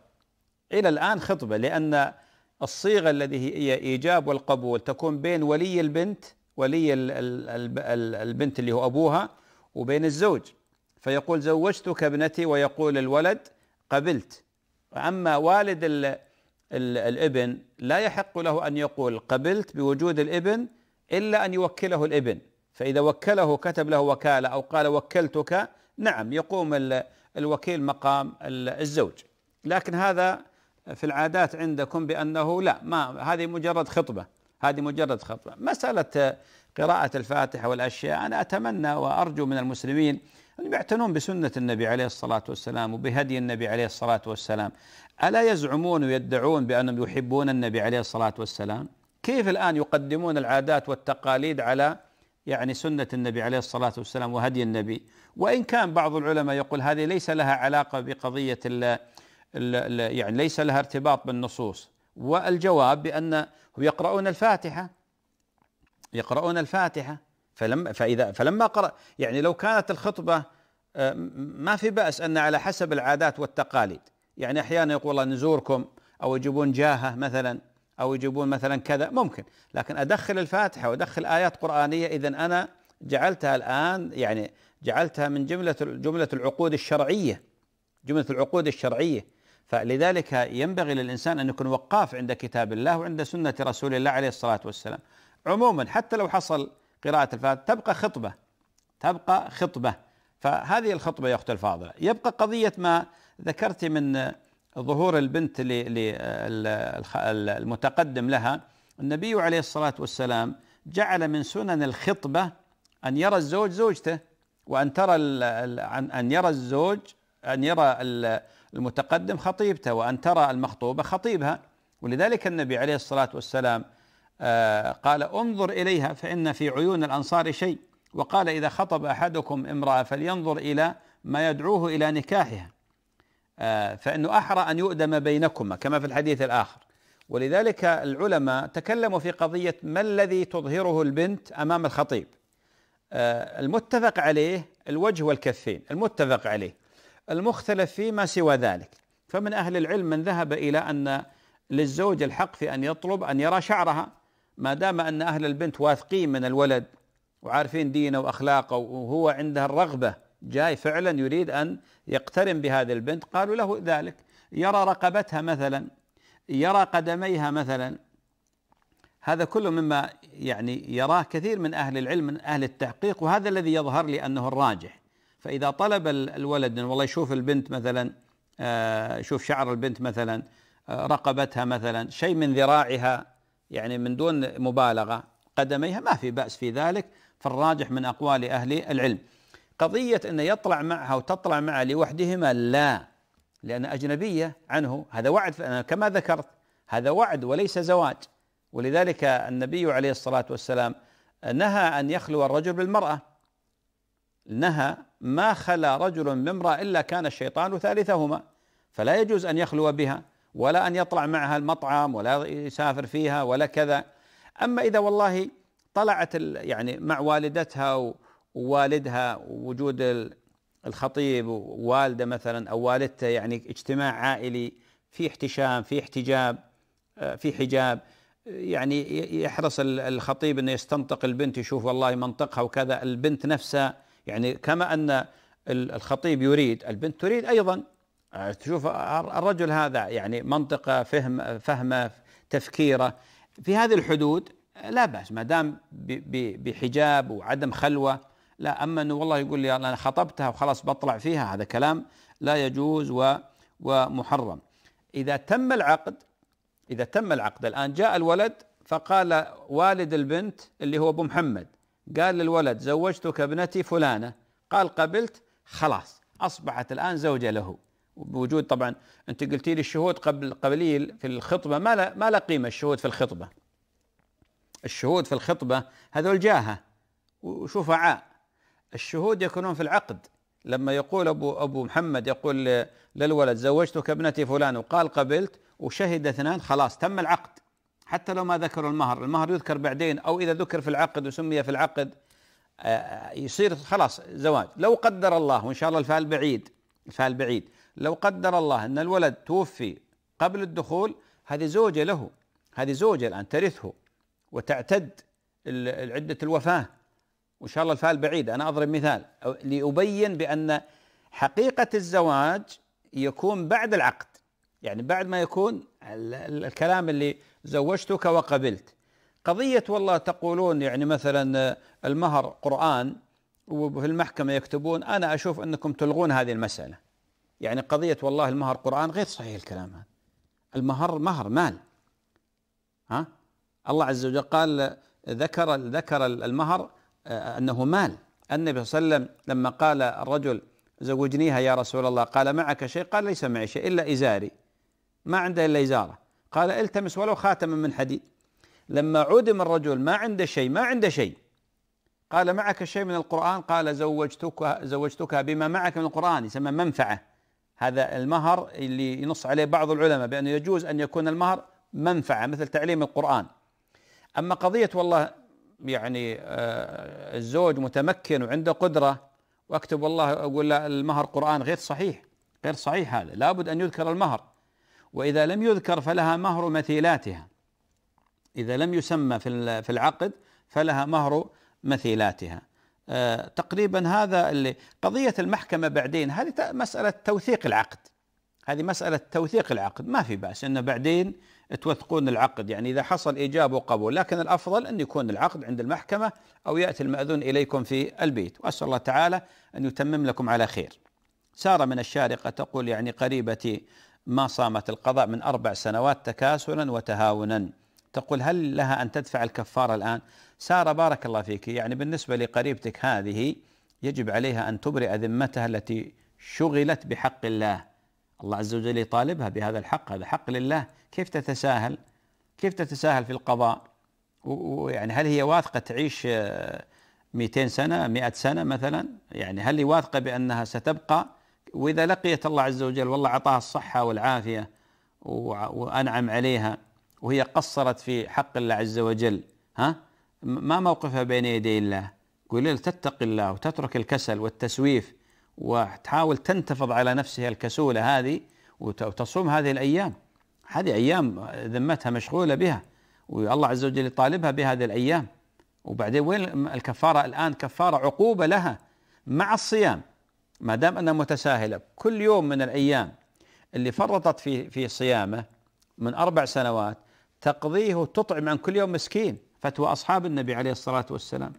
الى الان خطبه لان الصيغه التي هي ايجاب والقبول تكون بين ولي البنت ولي البنت اللي هو ابوها وبين الزوج فيقول زوجتك ابنتي ويقول الولد قبلت اما والد الابن لا يحق له أن يقول قبلت بوجود الابن إلا أن يوكله الابن فإذا وكله كتب له وكالة أو قال وكلتك نعم يقوم الوكيل مقام الزوج لكن هذا في العادات عندكم بأنه لا ما هذه مجرد خطبة هذه مجرد خطبة مسألة قراءة الفاتحة والأشياء أنا أتمنى وأرجو من المسلمين أن يعتنون بسنة النبي عليه الصلاة والسلام وبهدي النبي عليه الصلاة والسلام ألا يزعمون ويدعون بأنهم يحبون النبي عليه الصلاة والسلام كيف الآن يقدمون العادات والتقاليد على يعني سنة النبي عليه الصلاة والسلام وهدي النبي وإن كان بعض العلماء يقول هذه ليس لها علاقة بقضية الـ الـ يعني ليس لها ارتباط بالنصوص والجواب بأن يقرؤون الفاتحة يقرؤون الفاتحة فلما فإذا فلما قرأ يعني لو كانت الخطبة آه، ما في بأس أن على حسب العادات والتقاليد يعني احيانا يقول الله نزوركم او يجيبون جاهه مثلا او يجيبون مثلا كذا ممكن لكن ادخل الفاتحه وادخل ايات قرانيه اذا انا جعلتها الان يعني جعلتها من جمله جمله العقود الشرعيه جمله العقود الشرعيه فلذلك ينبغي للانسان ان يكون وقاف عند كتاب الله وعند سنه رسول الله عليه الصلاه والسلام عموما حتى لو حصل قراءه الفاتحه تبقى خطبه تبقى خطبه فهذه الخطبه يا اخت الفاضله يبقى قضيه ما ذكرت من ظهور البنت المتقدم لها النبي عليه الصلاة والسلام جعل من سنن الخطبة أن يرى الزوج زوجته وأن ترى أن يرى الزوج أن يرى المتقدم خطيبته وأن ترى المخطوبة خطيبها ولذلك النبي عليه الصلاة والسلام آه، قال انظر إليها فإن في عيون الأنصار شيء وقال إذا خطب أحدكم امرأة فلينظر إلى ما يدعوه إلى نكاحها آه، فإنه أحرى أن يؤدم بينكما كما في الحديث الآخر ولذلك العلماء تكلموا في قضية ما الذي تظهره البنت أمام الخطيب آه، المتفق عليه الوجه والكفين المتفق عليه المختلف فيما سوى ذلك فمن أهل العلم من ذهب إلى أن للزوج الحق في أن يطلب أن يرى شعرها ما دام أن أهل البنت واثقين من الولد وعارفين دينه وأخلاقه وهو عندها الرغبة جاي فعلا يريد أن يقترن بهذه البنت قالوا له ذلك يرى رقبتها مثلا يرى قدميها مثلا هذا كله مما يعني يراه كثير من أهل العلم من أهل التحقيق وهذا الذي يظهر لي أنه الراجح فإذا طلب الولد والله يشوف البنت مثلا آه، يشوف شعر البنت مثلا آه، رقبتها مثلا شيء من ذراعها يعني من دون مبالغة قدميها ما في بأس في ذلك فالراجح من أقوال أهل العلم قضية أنه يطلع معها وتطلع معه لوحدهما لا لأن أجنبية عنه هذا وعد فأنا كما ذكرت هذا وعد وليس زواج ولذلك النبي عليه الصلاة والسلام نهى أن يخلو الرجل بالمرأة نهى ما خلا رجل بامرأة إلا كان الشيطان ثالثهما فلا يجوز أن يخلو بها ولا أن يطلع معها المطعم ولا يسافر فيها ولا كذا أما إذا والله طلعت يعني مع والدتها والدها وجود الخطيب والده مثلا او والدته يعني اجتماع عائلي في احتشام في احتجاب آه، في حجاب يعني يحرص الخطيب انه يستنطق البنت يشوف والله منطقها وكذا البنت نفسها يعني كما ان الخطيب يريد البنت تريد ايضا آه، تشوف الرجل هذا يعني منطقه فهم فهمه تفكيره في هذه الحدود لا باس ما دام بحجاب وعدم خلوه لا اما انه والله يقول لي انا خطبتها وخلاص بطلع فيها هذا كلام لا يجوز و ومحرم اذا تم العقد اذا تم العقد الان جاء الولد فقال والد البنت اللي هو ابو محمد قال للولد زوجتك ابنتي فلانه قال قبلت خلاص اصبحت الان زوجه له بوجود طبعا انت قلتي لي الشهود قبل قليل في الخطبه ما لا ما لا قيمه الشهود في الخطبه الشهود في الخطبه هذول جاهه وشفعاء الشهود يكونون في العقد لما يقول ابو ابو محمد يقول للولد زوجتك ابنتي فلان وقال قبلت وشهد اثنان خلاص تم العقد حتى لو ما ذكروا المهر، المهر يذكر بعدين او اذا ذكر في العقد وسمي في العقد آه، آه، يصير خلاص زواج، لو قدر الله وان شاء الله الفال بعيد الفال بعيد، لو قدر الله ان الولد توفي قبل الدخول هذه زوجه له، هذه زوجه الان ترثه وتعتد عده الوفاه وان شاء الله الفال بعيد انا اضرب مثال لابين بان حقيقه الزواج يكون بعد العقد يعني بعد ما يكون الكلام اللي زوجتك وقبلت قضيه والله تقولون يعني مثلا المهر قران وفي المحكمه يكتبون انا اشوف انكم تلغون هذه المساله يعني قضيه والله المهر قران غير صحيح الكلام هذا المهر مهر مال ها الله عز وجل قال ذكر ذكر المهر أنه مال النبي صلى الله عليه وسلم لما قال الرجل زوجنيها يا رسول الله قال معك شيء قال ليس معي شيء إلا إزاري ما عنده إلا إزارة قال التمس ولو خاتما من حديد لما عدم الرجل ما عنده شيء ما عنده شيء قال معك شيء من القرآن قال زوجتك زوجتك بما معك من القرآن يسمى منفعة هذا المهر اللي ينص عليه بعض العلماء بأنه يجوز أن يكون المهر منفعة مثل تعليم القرآن أما قضية والله يعني آه، الزوج متمكن وعنده قدرة وأكتب والله أقول له المهر قرآن غير صحيح غير صحيح هذا لابد أن يذكر المهر وإذا لم يذكر فلها مهر مثيلاتها إذا لم يسمى في في العقد فلها مهر مثيلاتها آه، تقريبا هذا اللي قضية المحكمة بعدين هذه مسألة توثيق العقد هذه مسألة توثيق العقد ما في بأس أنه بعدين توثقون العقد يعني إذا حصل إيجاب وقبول لكن الأفضل أن يكون العقد عند المحكمة أو يأتي المأذون إليكم في البيت وأسأل الله تعالى أن يتمم لكم على خير سارة من الشارقة تقول يعني قريبتي ما صامت القضاء من أربع سنوات تكاسلا وتهاونا تقول هل لها أن تدفع الكفارة الآن سارة بارك الله فيك يعني بالنسبة لقريبتك هذه يجب عليها أن تبرئ ذمتها التي شغلت بحق الله الله عز وجل يطالبها بهذا الحق هذا حق لله كيف تتساهل كيف تتساهل في القضاء ويعني هل هي واثقة تعيش 200 آه، سنة 100 سنة مثلا يعني هل هي واثقة بأنها ستبقى وإذا لقيت الله عز وجل والله أعطاها الصحة والعافية وأنعم عليها وهي قصرت في حق الله عز وجل ها ما موقفها بين يدي الله قل تتقي الله وتترك الكسل والتسويف وتحاول تنتفض على نفسها الكسولة هذه وتصوم هذه الأيام هذه أيام ذمتها مشغولة بها والله عز وجل يطالبها بهذه الأيام وبعدين وين الكفارة الآن كفارة عقوبة لها مع الصيام ما دام أنها متساهلة كل يوم من الأيام اللي فرطت في في صيامه من أربع سنوات تقضيه وتطعم عن كل يوم مسكين فتوى أصحاب النبي عليه الصلاة والسلام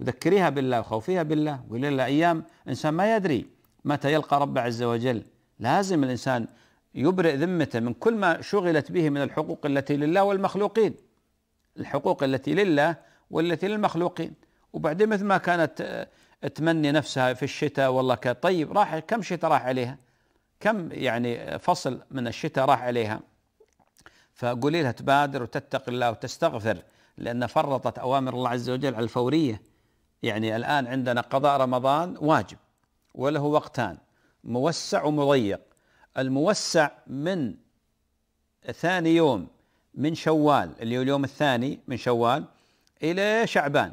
وذكريها بالله وخوفيها بالله وليلة أيام إنسان ما يدري متى يلقى ربه عز وجل لازم الإنسان يبرئ ذمته من كل ما شغلت به من الحقوق التي لله والمخلوقين الحقوق التي لله والتي للمخلوقين وبعدين مثل ما كانت آه، تمني نفسها في الشتاء والله كانت طيب راح كم شتاء راح عليها كم يعني فصل من الشتاء راح عليها فقولي لها تبادر وتتقي الله وتستغفر لأن فرطت أوامر الله عز وجل على الفورية يعني الآن عندنا قضاء رمضان واجب وله وقتان موسع ومضيق الموسع من ثاني يوم من شوال اللي هو اليوم الثاني من شوال إلى شعبان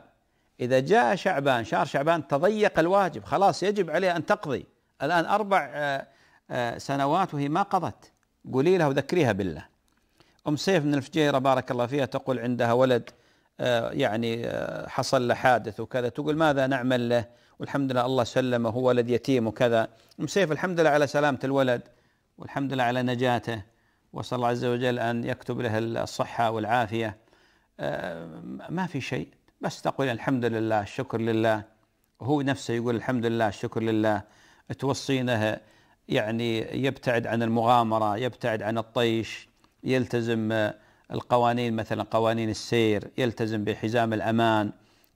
إذا جاء شعبان شهر شعبان تضيق الواجب خلاص يجب عليه أن تقضي الآن أربع آه، آه، سنوات وهي ما قضت قولي لها وذكريها بالله أم سيف من الفجيرة بارك الله فيها تقول عندها ولد آه، يعني آه، حصل له حادث وكذا تقول ماذا نعمل له والحمد لله الله سلمه هو ولد يتيم وكذا ام سيف الحمد لله على سلامة الولد والحمد لله على نجاته وصلى الله عز وجل أن يكتب له الصحة والعافية آه، ما في شيء بس تقول الحمد لله الشكر لله وهو نفسه يقول الحمد لله الشكر لله توصينه يعني يبتعد عن المغامرة يبتعد عن الطيش يلتزم القوانين مثلا قوانين السير يلتزم بحزام الأمان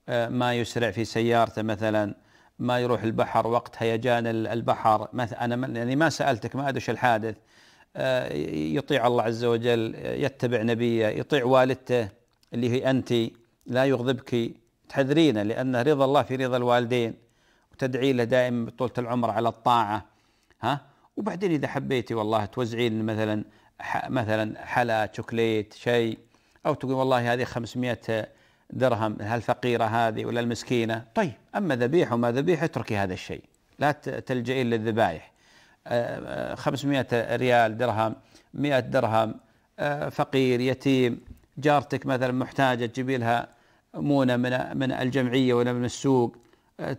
آه، ما يسرع في سيارته مثلا ما يروح البحر وقت هيجان البحر أنا يعني ما سألتك ما أدش الحادث آه، يطيع الله عز وجل يتبع نبيه يطيع والدته اللي هي أنت لا يغضبك تحذرينه لأن رضا الله في رضا الوالدين وتدعي له دائما طولة العمر على الطاعة ها وبعدين إذا حبيتي والله توزعين مثلا مثلا حلا شوكليت شيء أو تقول والله هذه 500 درهم هالفقيرة هذه ولا المسكينة طيب أما ذبيح وما ذبيح اتركي هذا الشيء لا تلجئين للذبايح 500 آه، آه، ريال درهم 100 درهم آه، فقير يتيم جارتك مثلا محتاجة تجيبي لها مونة من من الجمعية ولا من السوق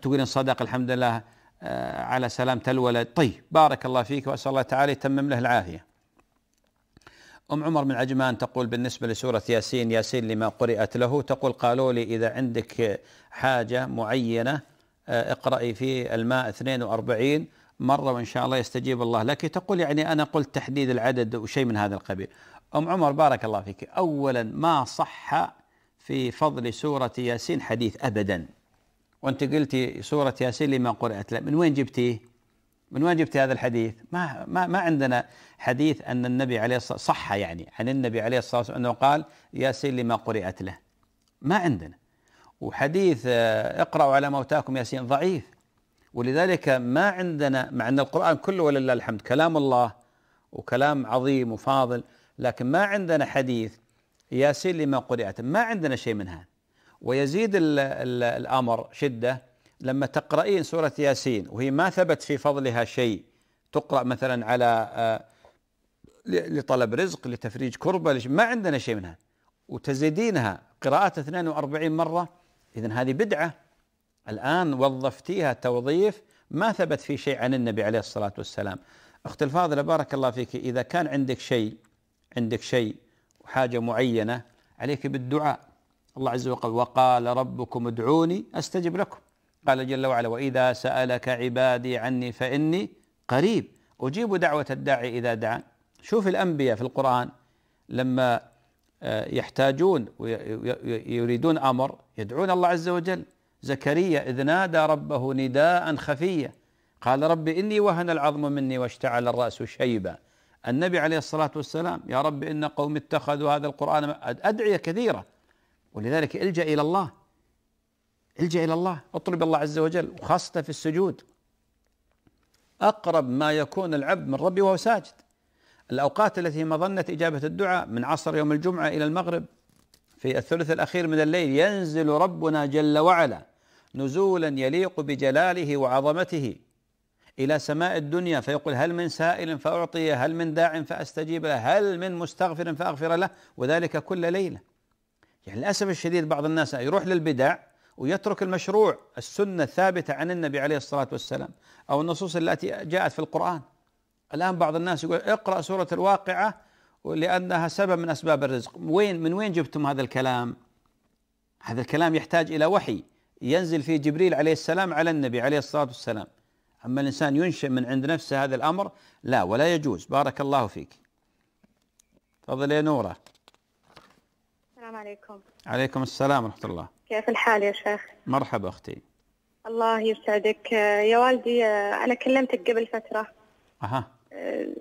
تقولين صدق الحمد لله على سلامة الولد طيب بارك الله فيك وأسأل الله تعالى يتمم له العافية أم عمر من عجمان تقول بالنسبة لسورة ياسين ياسين لما قرأت له تقول قالوا لي إذا عندك حاجة معينة آه، اقرأي في الماء 42 مرة وإن شاء الله يستجيب الله لك تقول يعني أنا قلت تحديد العدد وشيء من هذا القبيل أم عمر بارك الله فيك أولا ما صح في فضل سورة ياسين حديث أبدا وأنت قلتي سورة ياسين لما قرأت له من وين جبتيه من وين جبت هذا الحديث؟ ما ما ما عندنا حديث ان النبي عليه الصلاه صح يعني عن النبي عليه الصلاه والسلام انه قال ياسين لما قرئت له. ما عندنا. وحديث آه، اقرأوا على موتاكم ياسين ضعيف ولذلك ما عندنا مع ان القران كله ولله الحمد كلام الله وكلام عظيم وفاضل لكن ما عندنا حديث ياسين لما قرئت ما عندنا شيء من هذا ويزيد الـ الـ الامر شده لما تقرأين سورة ياسين وهي ما ثبت في فضلها شيء تقرأ مثلا على آه، لطلب رزق لتفريج كربة ما عندنا شيء منها وتزيدينها قراءة 42 مرة إذا هذه بدعة الآن وظفتيها توظيف ما ثبت في شيء عن النبي عليه الصلاة والسلام أخت الفاضلة بارك الله فيك إذا كان عندك شيء عندك شيء وحاجة معينة عليك بالدعاء الله عز وجل وقال ربكم ادعوني أستجب لكم قال جل وعلا واذا سالك عبادي عني فاني قريب اجيب دعوه الداعي اذا دعان شوف الانبياء في القران لما آه، يحتاجون ويريدون امر يدعون الله عز وجل زكريا اذ نادى ربه نداء خفيا قال رب اني وهن العظم مني واشتعل الراس شيبا النبي عليه الصلاه والسلام يا رب ان قوم اتخذوا هذا القران ادعيه كثيره ولذلك الجا الى الله الجأ إلى الله اطلب الله عز وجل وخاصة في السجود أقرب ما يكون العبد من ربه وهو ساجد الأوقات التي مظنة إجابة الدعاء من عصر يوم الجمعة إلى المغرب في الثلث الأخير من الليل ينزل ربنا جل وعلا نزولا يليق بجلاله وعظمته إلى سماء الدنيا فيقول هل من سائل فأعطيه هل من داع فأستجيب له هل من مستغفر فأغفر له وذلك كل ليلة يعني للأسف الشديد بعض الناس يروح للبدع ويترك المشروع السنه الثابته عن النبي عليه الصلاه والسلام او النصوص التي جاءت في القران الان بعض الناس يقول اقرا سوره الواقعه لانها سبب من اسباب الرزق وين من وين جبتم هذا الكلام هذا الكلام يحتاج الى وحي ينزل فيه جبريل عليه السلام على النبي عليه الصلاه والسلام اما الانسان ينشئ من عند نفسه هذا الامر لا ولا يجوز بارك الله فيك تفضل يا نوره السلام عليكم عليكم السلام ورحمه الله كيف الحال يا شيخ؟ مرحبا أختي الله يسعدك آه، يا والدي آه، أنا كلمتك قبل فترة أها آه،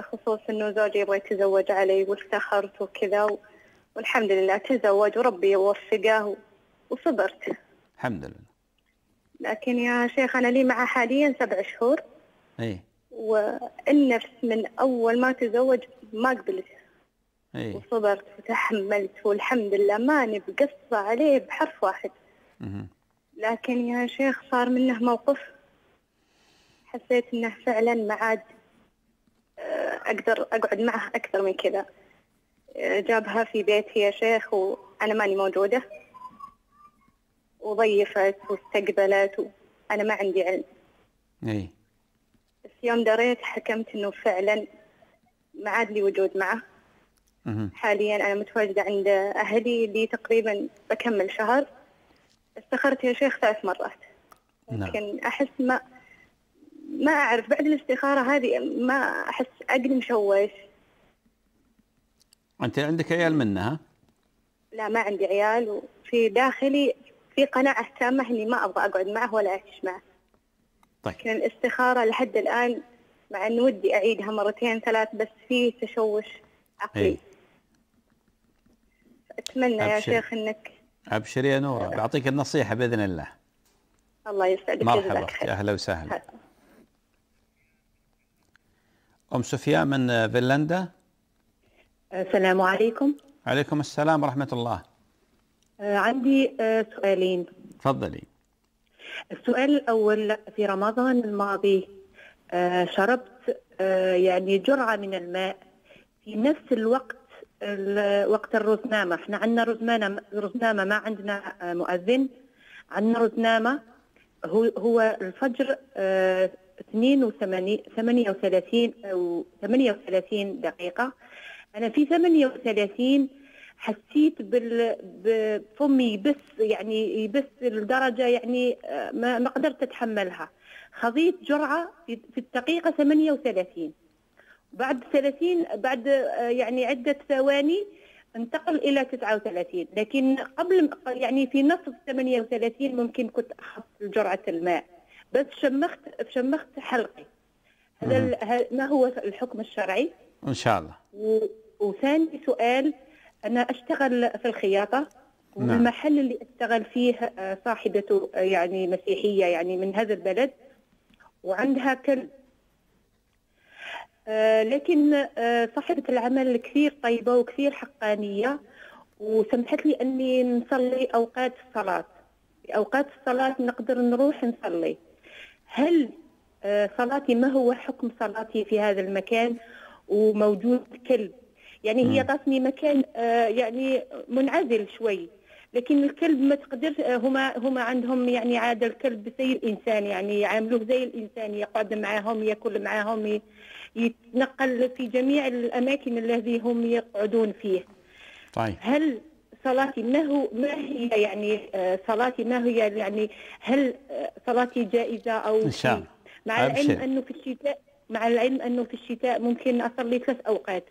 خصوص أنه زوجي يبغى يتزوج علي وافتخرت وكذا و... والحمد لله تزوج وربي يوفقه وصبرت الحمد لله لكن يا شيخ أنا لي معه حاليا سبع شهور إيه والنفس من أول ما تزوج ما قبلت أيه. وصبرت وتحملت والحمد لله ماني بقصة عليه بحرف واحد مه. لكن يا شيخ صار منه موقف حسيت انه فعلا ما عاد آه، اقدر اقعد معه اكثر من كذا آه، جابها في بيتي يا شيخ وانا ماني موجوده وضيفت واستقبلت وانا ما عندي علم اي بس يوم دريت حكمت انه فعلا ما عاد لي وجود معه حاليا أنا متواجدة عند أهلي لي تقريبا بكمل شهر استخرت يا شيخ ثلاث مرات لكن نعم. أحس ما ما أعرف بعد الاستخارة هذه ما أحس عقلي مشوش أنت عندك عيال منها؟ لا ما عندي عيال وفي داخلي في قناعة تامة إني ما أبغى أقعد معه ولا أعيش معه طيب لكن الاستخارة لحد الآن مع أن ودي أعيدها مرتين ثلاث بس في تشوش عقلي إيه. أتمنى يا شيخ أنك أبشري يا نورة بعطيك النصيحة بإذن الله الله يسعدك مرحبا أهلا وسهلا أم سفيان من فنلندا السلام عليكم عليكم السلام ورحمة الله آه، عندي آه، سؤالين تفضلي السؤال الأول في رمضان الماضي آه، شربت يعني جرعة من الماء في نفس الوقت وقت الرزنامه احنا عندنا رزنامه رزنامه ما عندنا آه، مؤذن عندنا رزنامه هو هو الفجر 82 آه، 38 او 38 دقيقه انا في 38 حسيت بال بفمي يبس يعني يبس لدرجه يعني آه، ما ما قدرت اتحملها خذيت جرعه في الدقيقه 38 بعد 30 بعد آه، يعني عده ثواني انتقل الى 39 لكن قبل يعني في نصف 38 ممكن كنت احط جرعه الماء بس شمخت شمخت حلقي هذا ما هو الحكم الشرعي ان شاء الله و... وثاني سؤال انا اشتغل في الخياطه نعم. والمحل اللي اشتغل فيه آه، صاحبته آه، يعني مسيحيه يعني من هذا البلد وعندها كلب آه، لكن آه، صاحبة العمل كثير طيبة وكثير حقانية وسمحت لي أني نصلي أوقات الصلاة في أوقات الصلاة نقدر نروح نصلي هل آه، صلاتي ما هو حكم صلاتي في هذا المكان وموجود كلب يعني هي تصني مكان يعني منعزل شوي لكن الكلب ما تقدرش هما هما عندهم يعني عاده الكلب زي الانسان يعني يعاملوه زي الانسان يقعد معاهم ياكل معاهم يتنقل في جميع الأماكن الذي هم يقعدون فيه طيب. هل صلاتي ما هو ما هي يعني آه، صلاتي ما هي يعني هل آه، صلاتي جائزة أو إن شاء الله مع العلم أنه في الشتاء مع العلم أنه في الشتاء ممكن أصلي ثلاث أوقات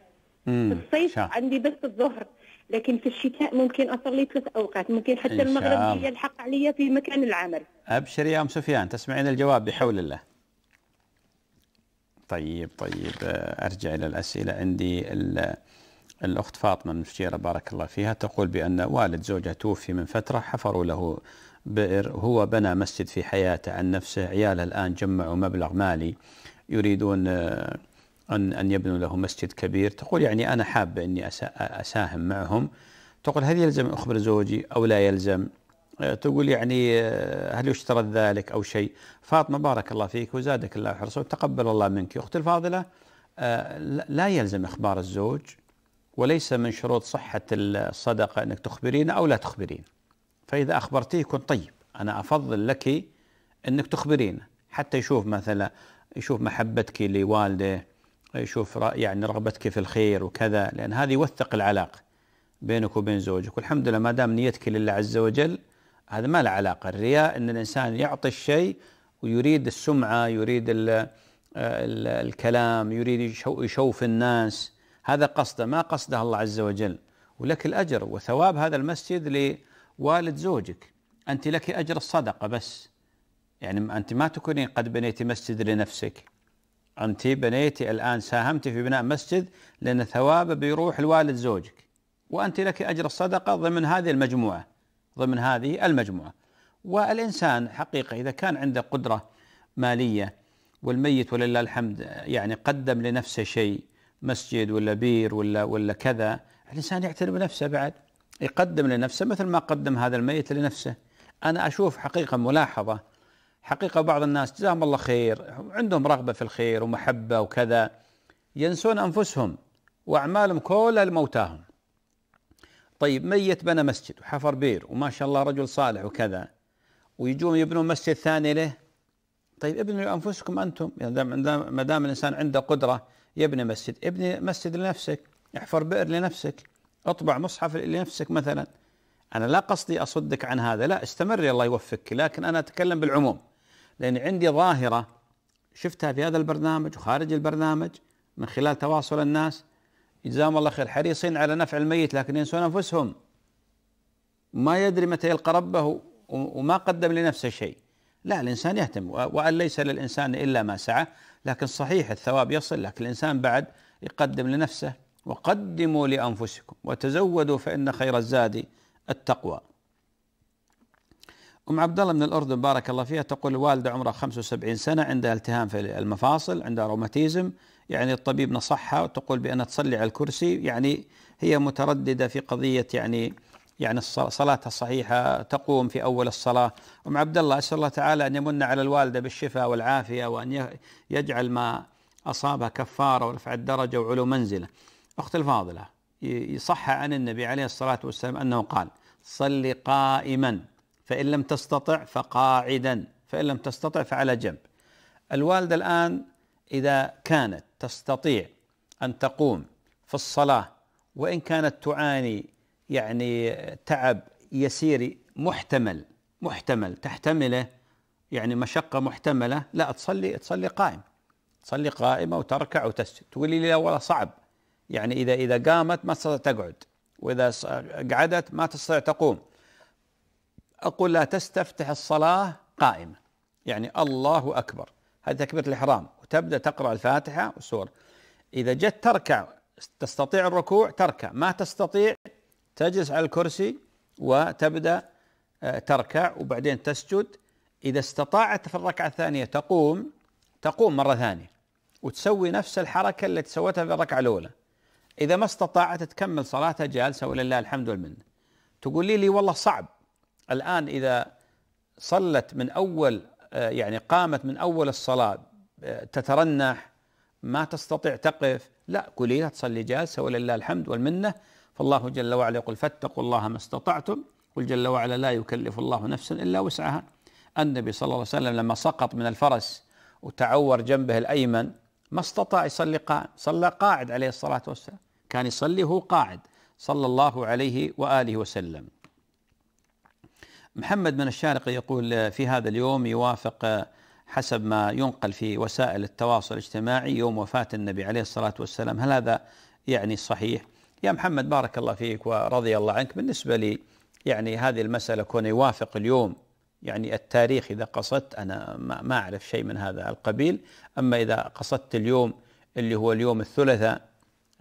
مم. في الصيف شاء. عندي بس الظهر لكن في الشتاء ممكن اصلي ثلاث اوقات ممكن حتى المغرب يلحق عليا في مكان العمل ابشري يا ام سفيان تسمعين الجواب بحول الله طيب طيب آه، أرجع إلى الأسئلة عندي الأخت فاطمة من فجيرة بارك الله فيها تقول بأن والد زوجها توفي من فترة حفروا له بئر هو بنى مسجد في حياته عن نفسه عياله الآن جمعوا مبلغ مالي يريدون آه، أن أن يبنوا له مسجد كبير تقول يعني أنا حابة إني أساهم معهم تقول هل يلزم أخبر زوجي أو لا يلزم آه، تقول يعني آه، هل يشترط ذلك أو شيء فاطمة بارك الله فيك وزادك الله حرصا وتقبل الله منك أختي الفاضلة آه، لا يلزم إخبار الزوج وليس من شروط صحة الصدقة أنك تخبرين أو لا تخبرين فإذا أخبرتيه كن طيب أنا أفضل لك أنك تخبرينه حتى يشوف مثلا يشوف محبتك لوالده يشوف يعني رغبتك في الخير وكذا لأن هذه يوثق العلاقة بينك وبين زوجك والحمد لله ما دام نيتك لله عز وجل هذا ما له علاقة الرياء أن الإنسان يعطي الشيء ويريد السمعة يريد الـ الـ الكلام يريد يشوف الناس هذا قصده ما قصده الله عز وجل ولك الأجر وثواب هذا المسجد لوالد زوجك أنت لك أجر الصدقة بس يعني أنت ما تكونين قد بنيتي مسجد لنفسك أنت بنيتي الآن ساهمت في بناء مسجد لأن ثوابه بيروح لوالد زوجك وأنت لك أجر الصدقة ضمن هذه المجموعة ضمن هذه المجموعه والانسان حقيقه اذا كان عنده قدره ماليه والميت ولله الحمد يعني قدم لنفسه شيء مسجد ولا بير ولا ولا كذا الانسان يعتني بنفسه بعد يقدم لنفسه مثل ما قدم هذا الميت لنفسه انا اشوف حقيقه ملاحظه حقيقه بعض الناس جزاهم الله خير عندهم رغبه في الخير ومحبه وكذا ينسون انفسهم واعمالهم كلها لموتاهم طيب ميت بنى مسجد وحفر بير وما شاء الله رجل صالح وكذا ويجون يبنون مسجد ثاني له طيب ابنوا انفسكم انتم يعني ما دام الانسان عنده قدره يبني مسجد ابني مسجد لنفسك احفر بئر لنفسك اطبع مصحف لنفسك مثلا انا لا قصدي اصدك عن هذا لا استمر الله يوفقك لكن انا اتكلم بالعموم لان عندي ظاهره شفتها في هذا البرنامج وخارج البرنامج من خلال تواصل الناس جزاهم الله خير حريصين على نفع الميت لكن ينسون انفسهم ما يدري متى يلقى ربه وما قدم لنفسه شيء لا الانسان يهتم وان ليس للانسان الا ما سعى لكن صحيح الثواب يصل لكن الانسان بعد يقدم لنفسه وقدموا لانفسكم وتزودوا فان خير الزاد التقوى. ام عبد الله من الاردن بارك الله فيها تقول الوالده عمرها 75 سنه عندها التهام في المفاصل عندها روماتيزم يعني الطبيب نصحها وتقول بأن تصلي على الكرسي يعني هي مترددة في قضية يعني يعني صلاتها الصحيحة تقوم في أول الصلاة أم عبد الله أسأل الله تعالى أن يمن على الوالدة بالشفاء والعافية وأن يجعل ما أصابها كفارة ورفع الدرجة وعلو منزله أخت الفاضلة يصح عن النبي عليه الصلاة والسلام أنه قال صل قائما فإن لم تستطع فقاعدا فإن لم تستطع فعلى جنب الوالدة الآن إذا كانت تستطيع ان تقوم في الصلاه وان كانت تعاني يعني تعب يسير محتمل محتمل تحتمله يعني مشقه محتمله لا تصلي تصلي قائم تصلي قائمه وتركع وتسجد تقول لي لا والله صعب يعني اذا اذا قامت ما تستطيع تقعد واذا قعدت ما تستطيع تقوم اقول لا تستفتح الصلاه قائمه يعني الله اكبر هذه تكبيره الاحرام تبدا تقرا الفاتحه والسور اذا جت تركع تستطيع الركوع تركع ما تستطيع تجلس على الكرسي وتبدا آه، تركع وبعدين تسجد اذا استطاعت في الركعه الثانيه تقوم تقوم مره ثانيه وتسوي نفس الحركه التي سوتها في الركعه الاولى اذا ما استطاعت تكمل صلاتها جالسه ولله الحمد والمنه تقول لي لي والله صعب الان اذا صلت من اول آه، يعني قامت من اول الصلاه تترنح ما تستطيع تقف لا كلية تصلي جالسة ولله الحمد والمنة فالله جل وعلا يقول فاتقوا الله ما استطعتم قل جل وعلا لا يكلف الله نفسا إلا وسعها النبي صلى الله عليه وسلم لما سقط من الفرس وتعور جنبه الأيمن ما استطاع يصلي قائم صلى قاعد عليه الصلاة والسلام كان يصلي هو قاعد صلى الله عليه وآله وسلم محمد بن الشارقي يقول في هذا اليوم يوافق حسب ما ينقل في وسائل التواصل الاجتماعي يوم وفاة النبي عليه الصلاة والسلام هل هذا يعني صحيح يا محمد بارك الله فيك ورضي الله عنك بالنسبة لي يعني هذه المسألة كون يوافق اليوم يعني التاريخ إذا قصدت أنا ما أعرف شيء من هذا القبيل أما إذا قصدت اليوم اللي هو اليوم الثلاثاء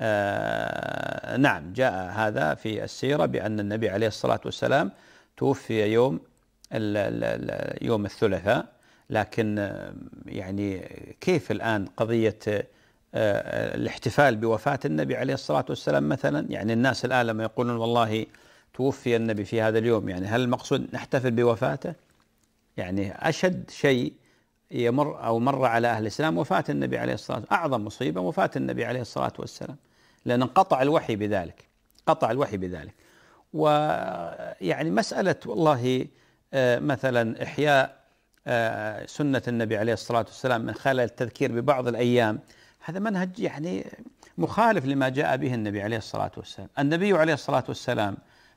آه نعم جاء هذا في السيرة بأن النبي عليه الصلاة والسلام توفي يوم يوم الثلاثاء لكن يعني كيف الآن قضية آه، آه، الاحتفال بوفاة النبي عليه الصلاة والسلام مثلا يعني الناس الآن لما يقولون والله توفي النبي في هذا اليوم يعني هل المقصود نحتفل بوفاته يعني أشد شيء يمر أو مر على أهل الإسلام وفاة النبي عليه الصلاة والسلام أعظم مصيبة وفاة النبي عليه الصلاة والسلام لأن انقطع الوحي بذلك قطع الوحي بذلك ويعني مسألة والله آه، مثلا إحياء آه، سنة النبي عليه الصلاة والسلام من خلال التذكير ببعض الأيام هذا منهج يعني مخالف لما جاء به النبي عليه الصلاة والسلام النبي عليه الصلاة والسلام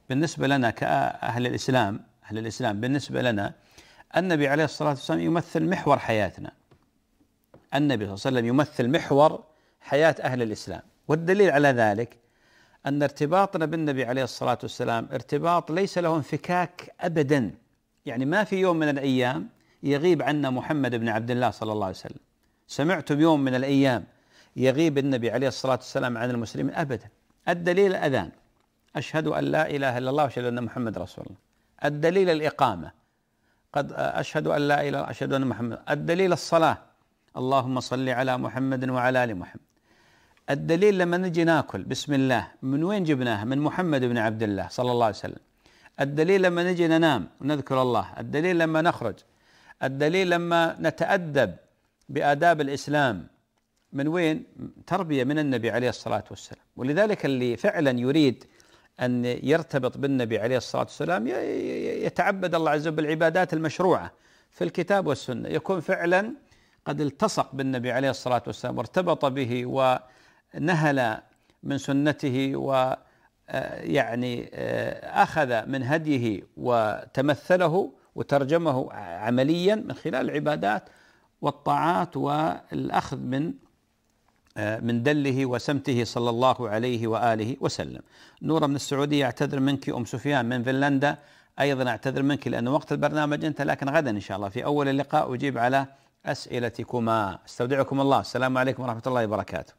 بالنسبة لنا كأهل الإسلام أهل الإسلام بالنسبة لنا النبي عليه الصلاة والسلام يمثل محور حياتنا النبي صلى الله عليه وسلم يمثل محور حياة أهل الإسلام والدليل على ذلك أن ارتباطنا بالنبي عليه الصلاة والسلام ارتباط ليس له انفكاك أبدا يعني ما في يوم من الأيام يغيب عنا محمد بن عبد الله صلى الله عليه وسلم سمعت بيوم من الأيام يغيب النبي عليه الصلاة والسلام عن المسلمين أبدا الدليل الأذان أشهد أن لا إله إلا الله وأشهد أن محمد رسول الله الدليل الإقامة قد أشهد أن لا إله إلا أشهد أن محمد الدليل الصلاة اللهم صل على محمد وعلى آل محمد الدليل لما نجي ناكل بسم الله من وين جبناها من محمد بن عبد الله صلى الله عليه وسلم الدليل لما نجي ننام ونذكر الله الدليل لما نخرج الدليل لما نتأدب بآداب الإسلام من وين؟ تربية من النبي عليه الصلاة والسلام ولذلك اللي فعلا يريد أن يرتبط بالنبي عليه الصلاة والسلام يتعبد الله عز وجل بالعبادات المشروعة في الكتاب والسنة يكون فعلا قد التصق بالنبي عليه الصلاة والسلام وارتبط به ونهل من سنته و آه، يعني آه، أخذ من هديه وتمثله وترجمه عمليا من خلال العبادات والطاعات والاخذ من آه، من دله وسمته صلى الله عليه واله وسلم. نوره من السعوديه اعتذر منك ام سفيان من فنلندا ايضا اعتذر منك لان وقت البرنامج انت لكن غدا ان شاء الله في اول اللقاء اجيب على اسئلتكما استودعكم الله السلام عليكم ورحمه الله وبركاته.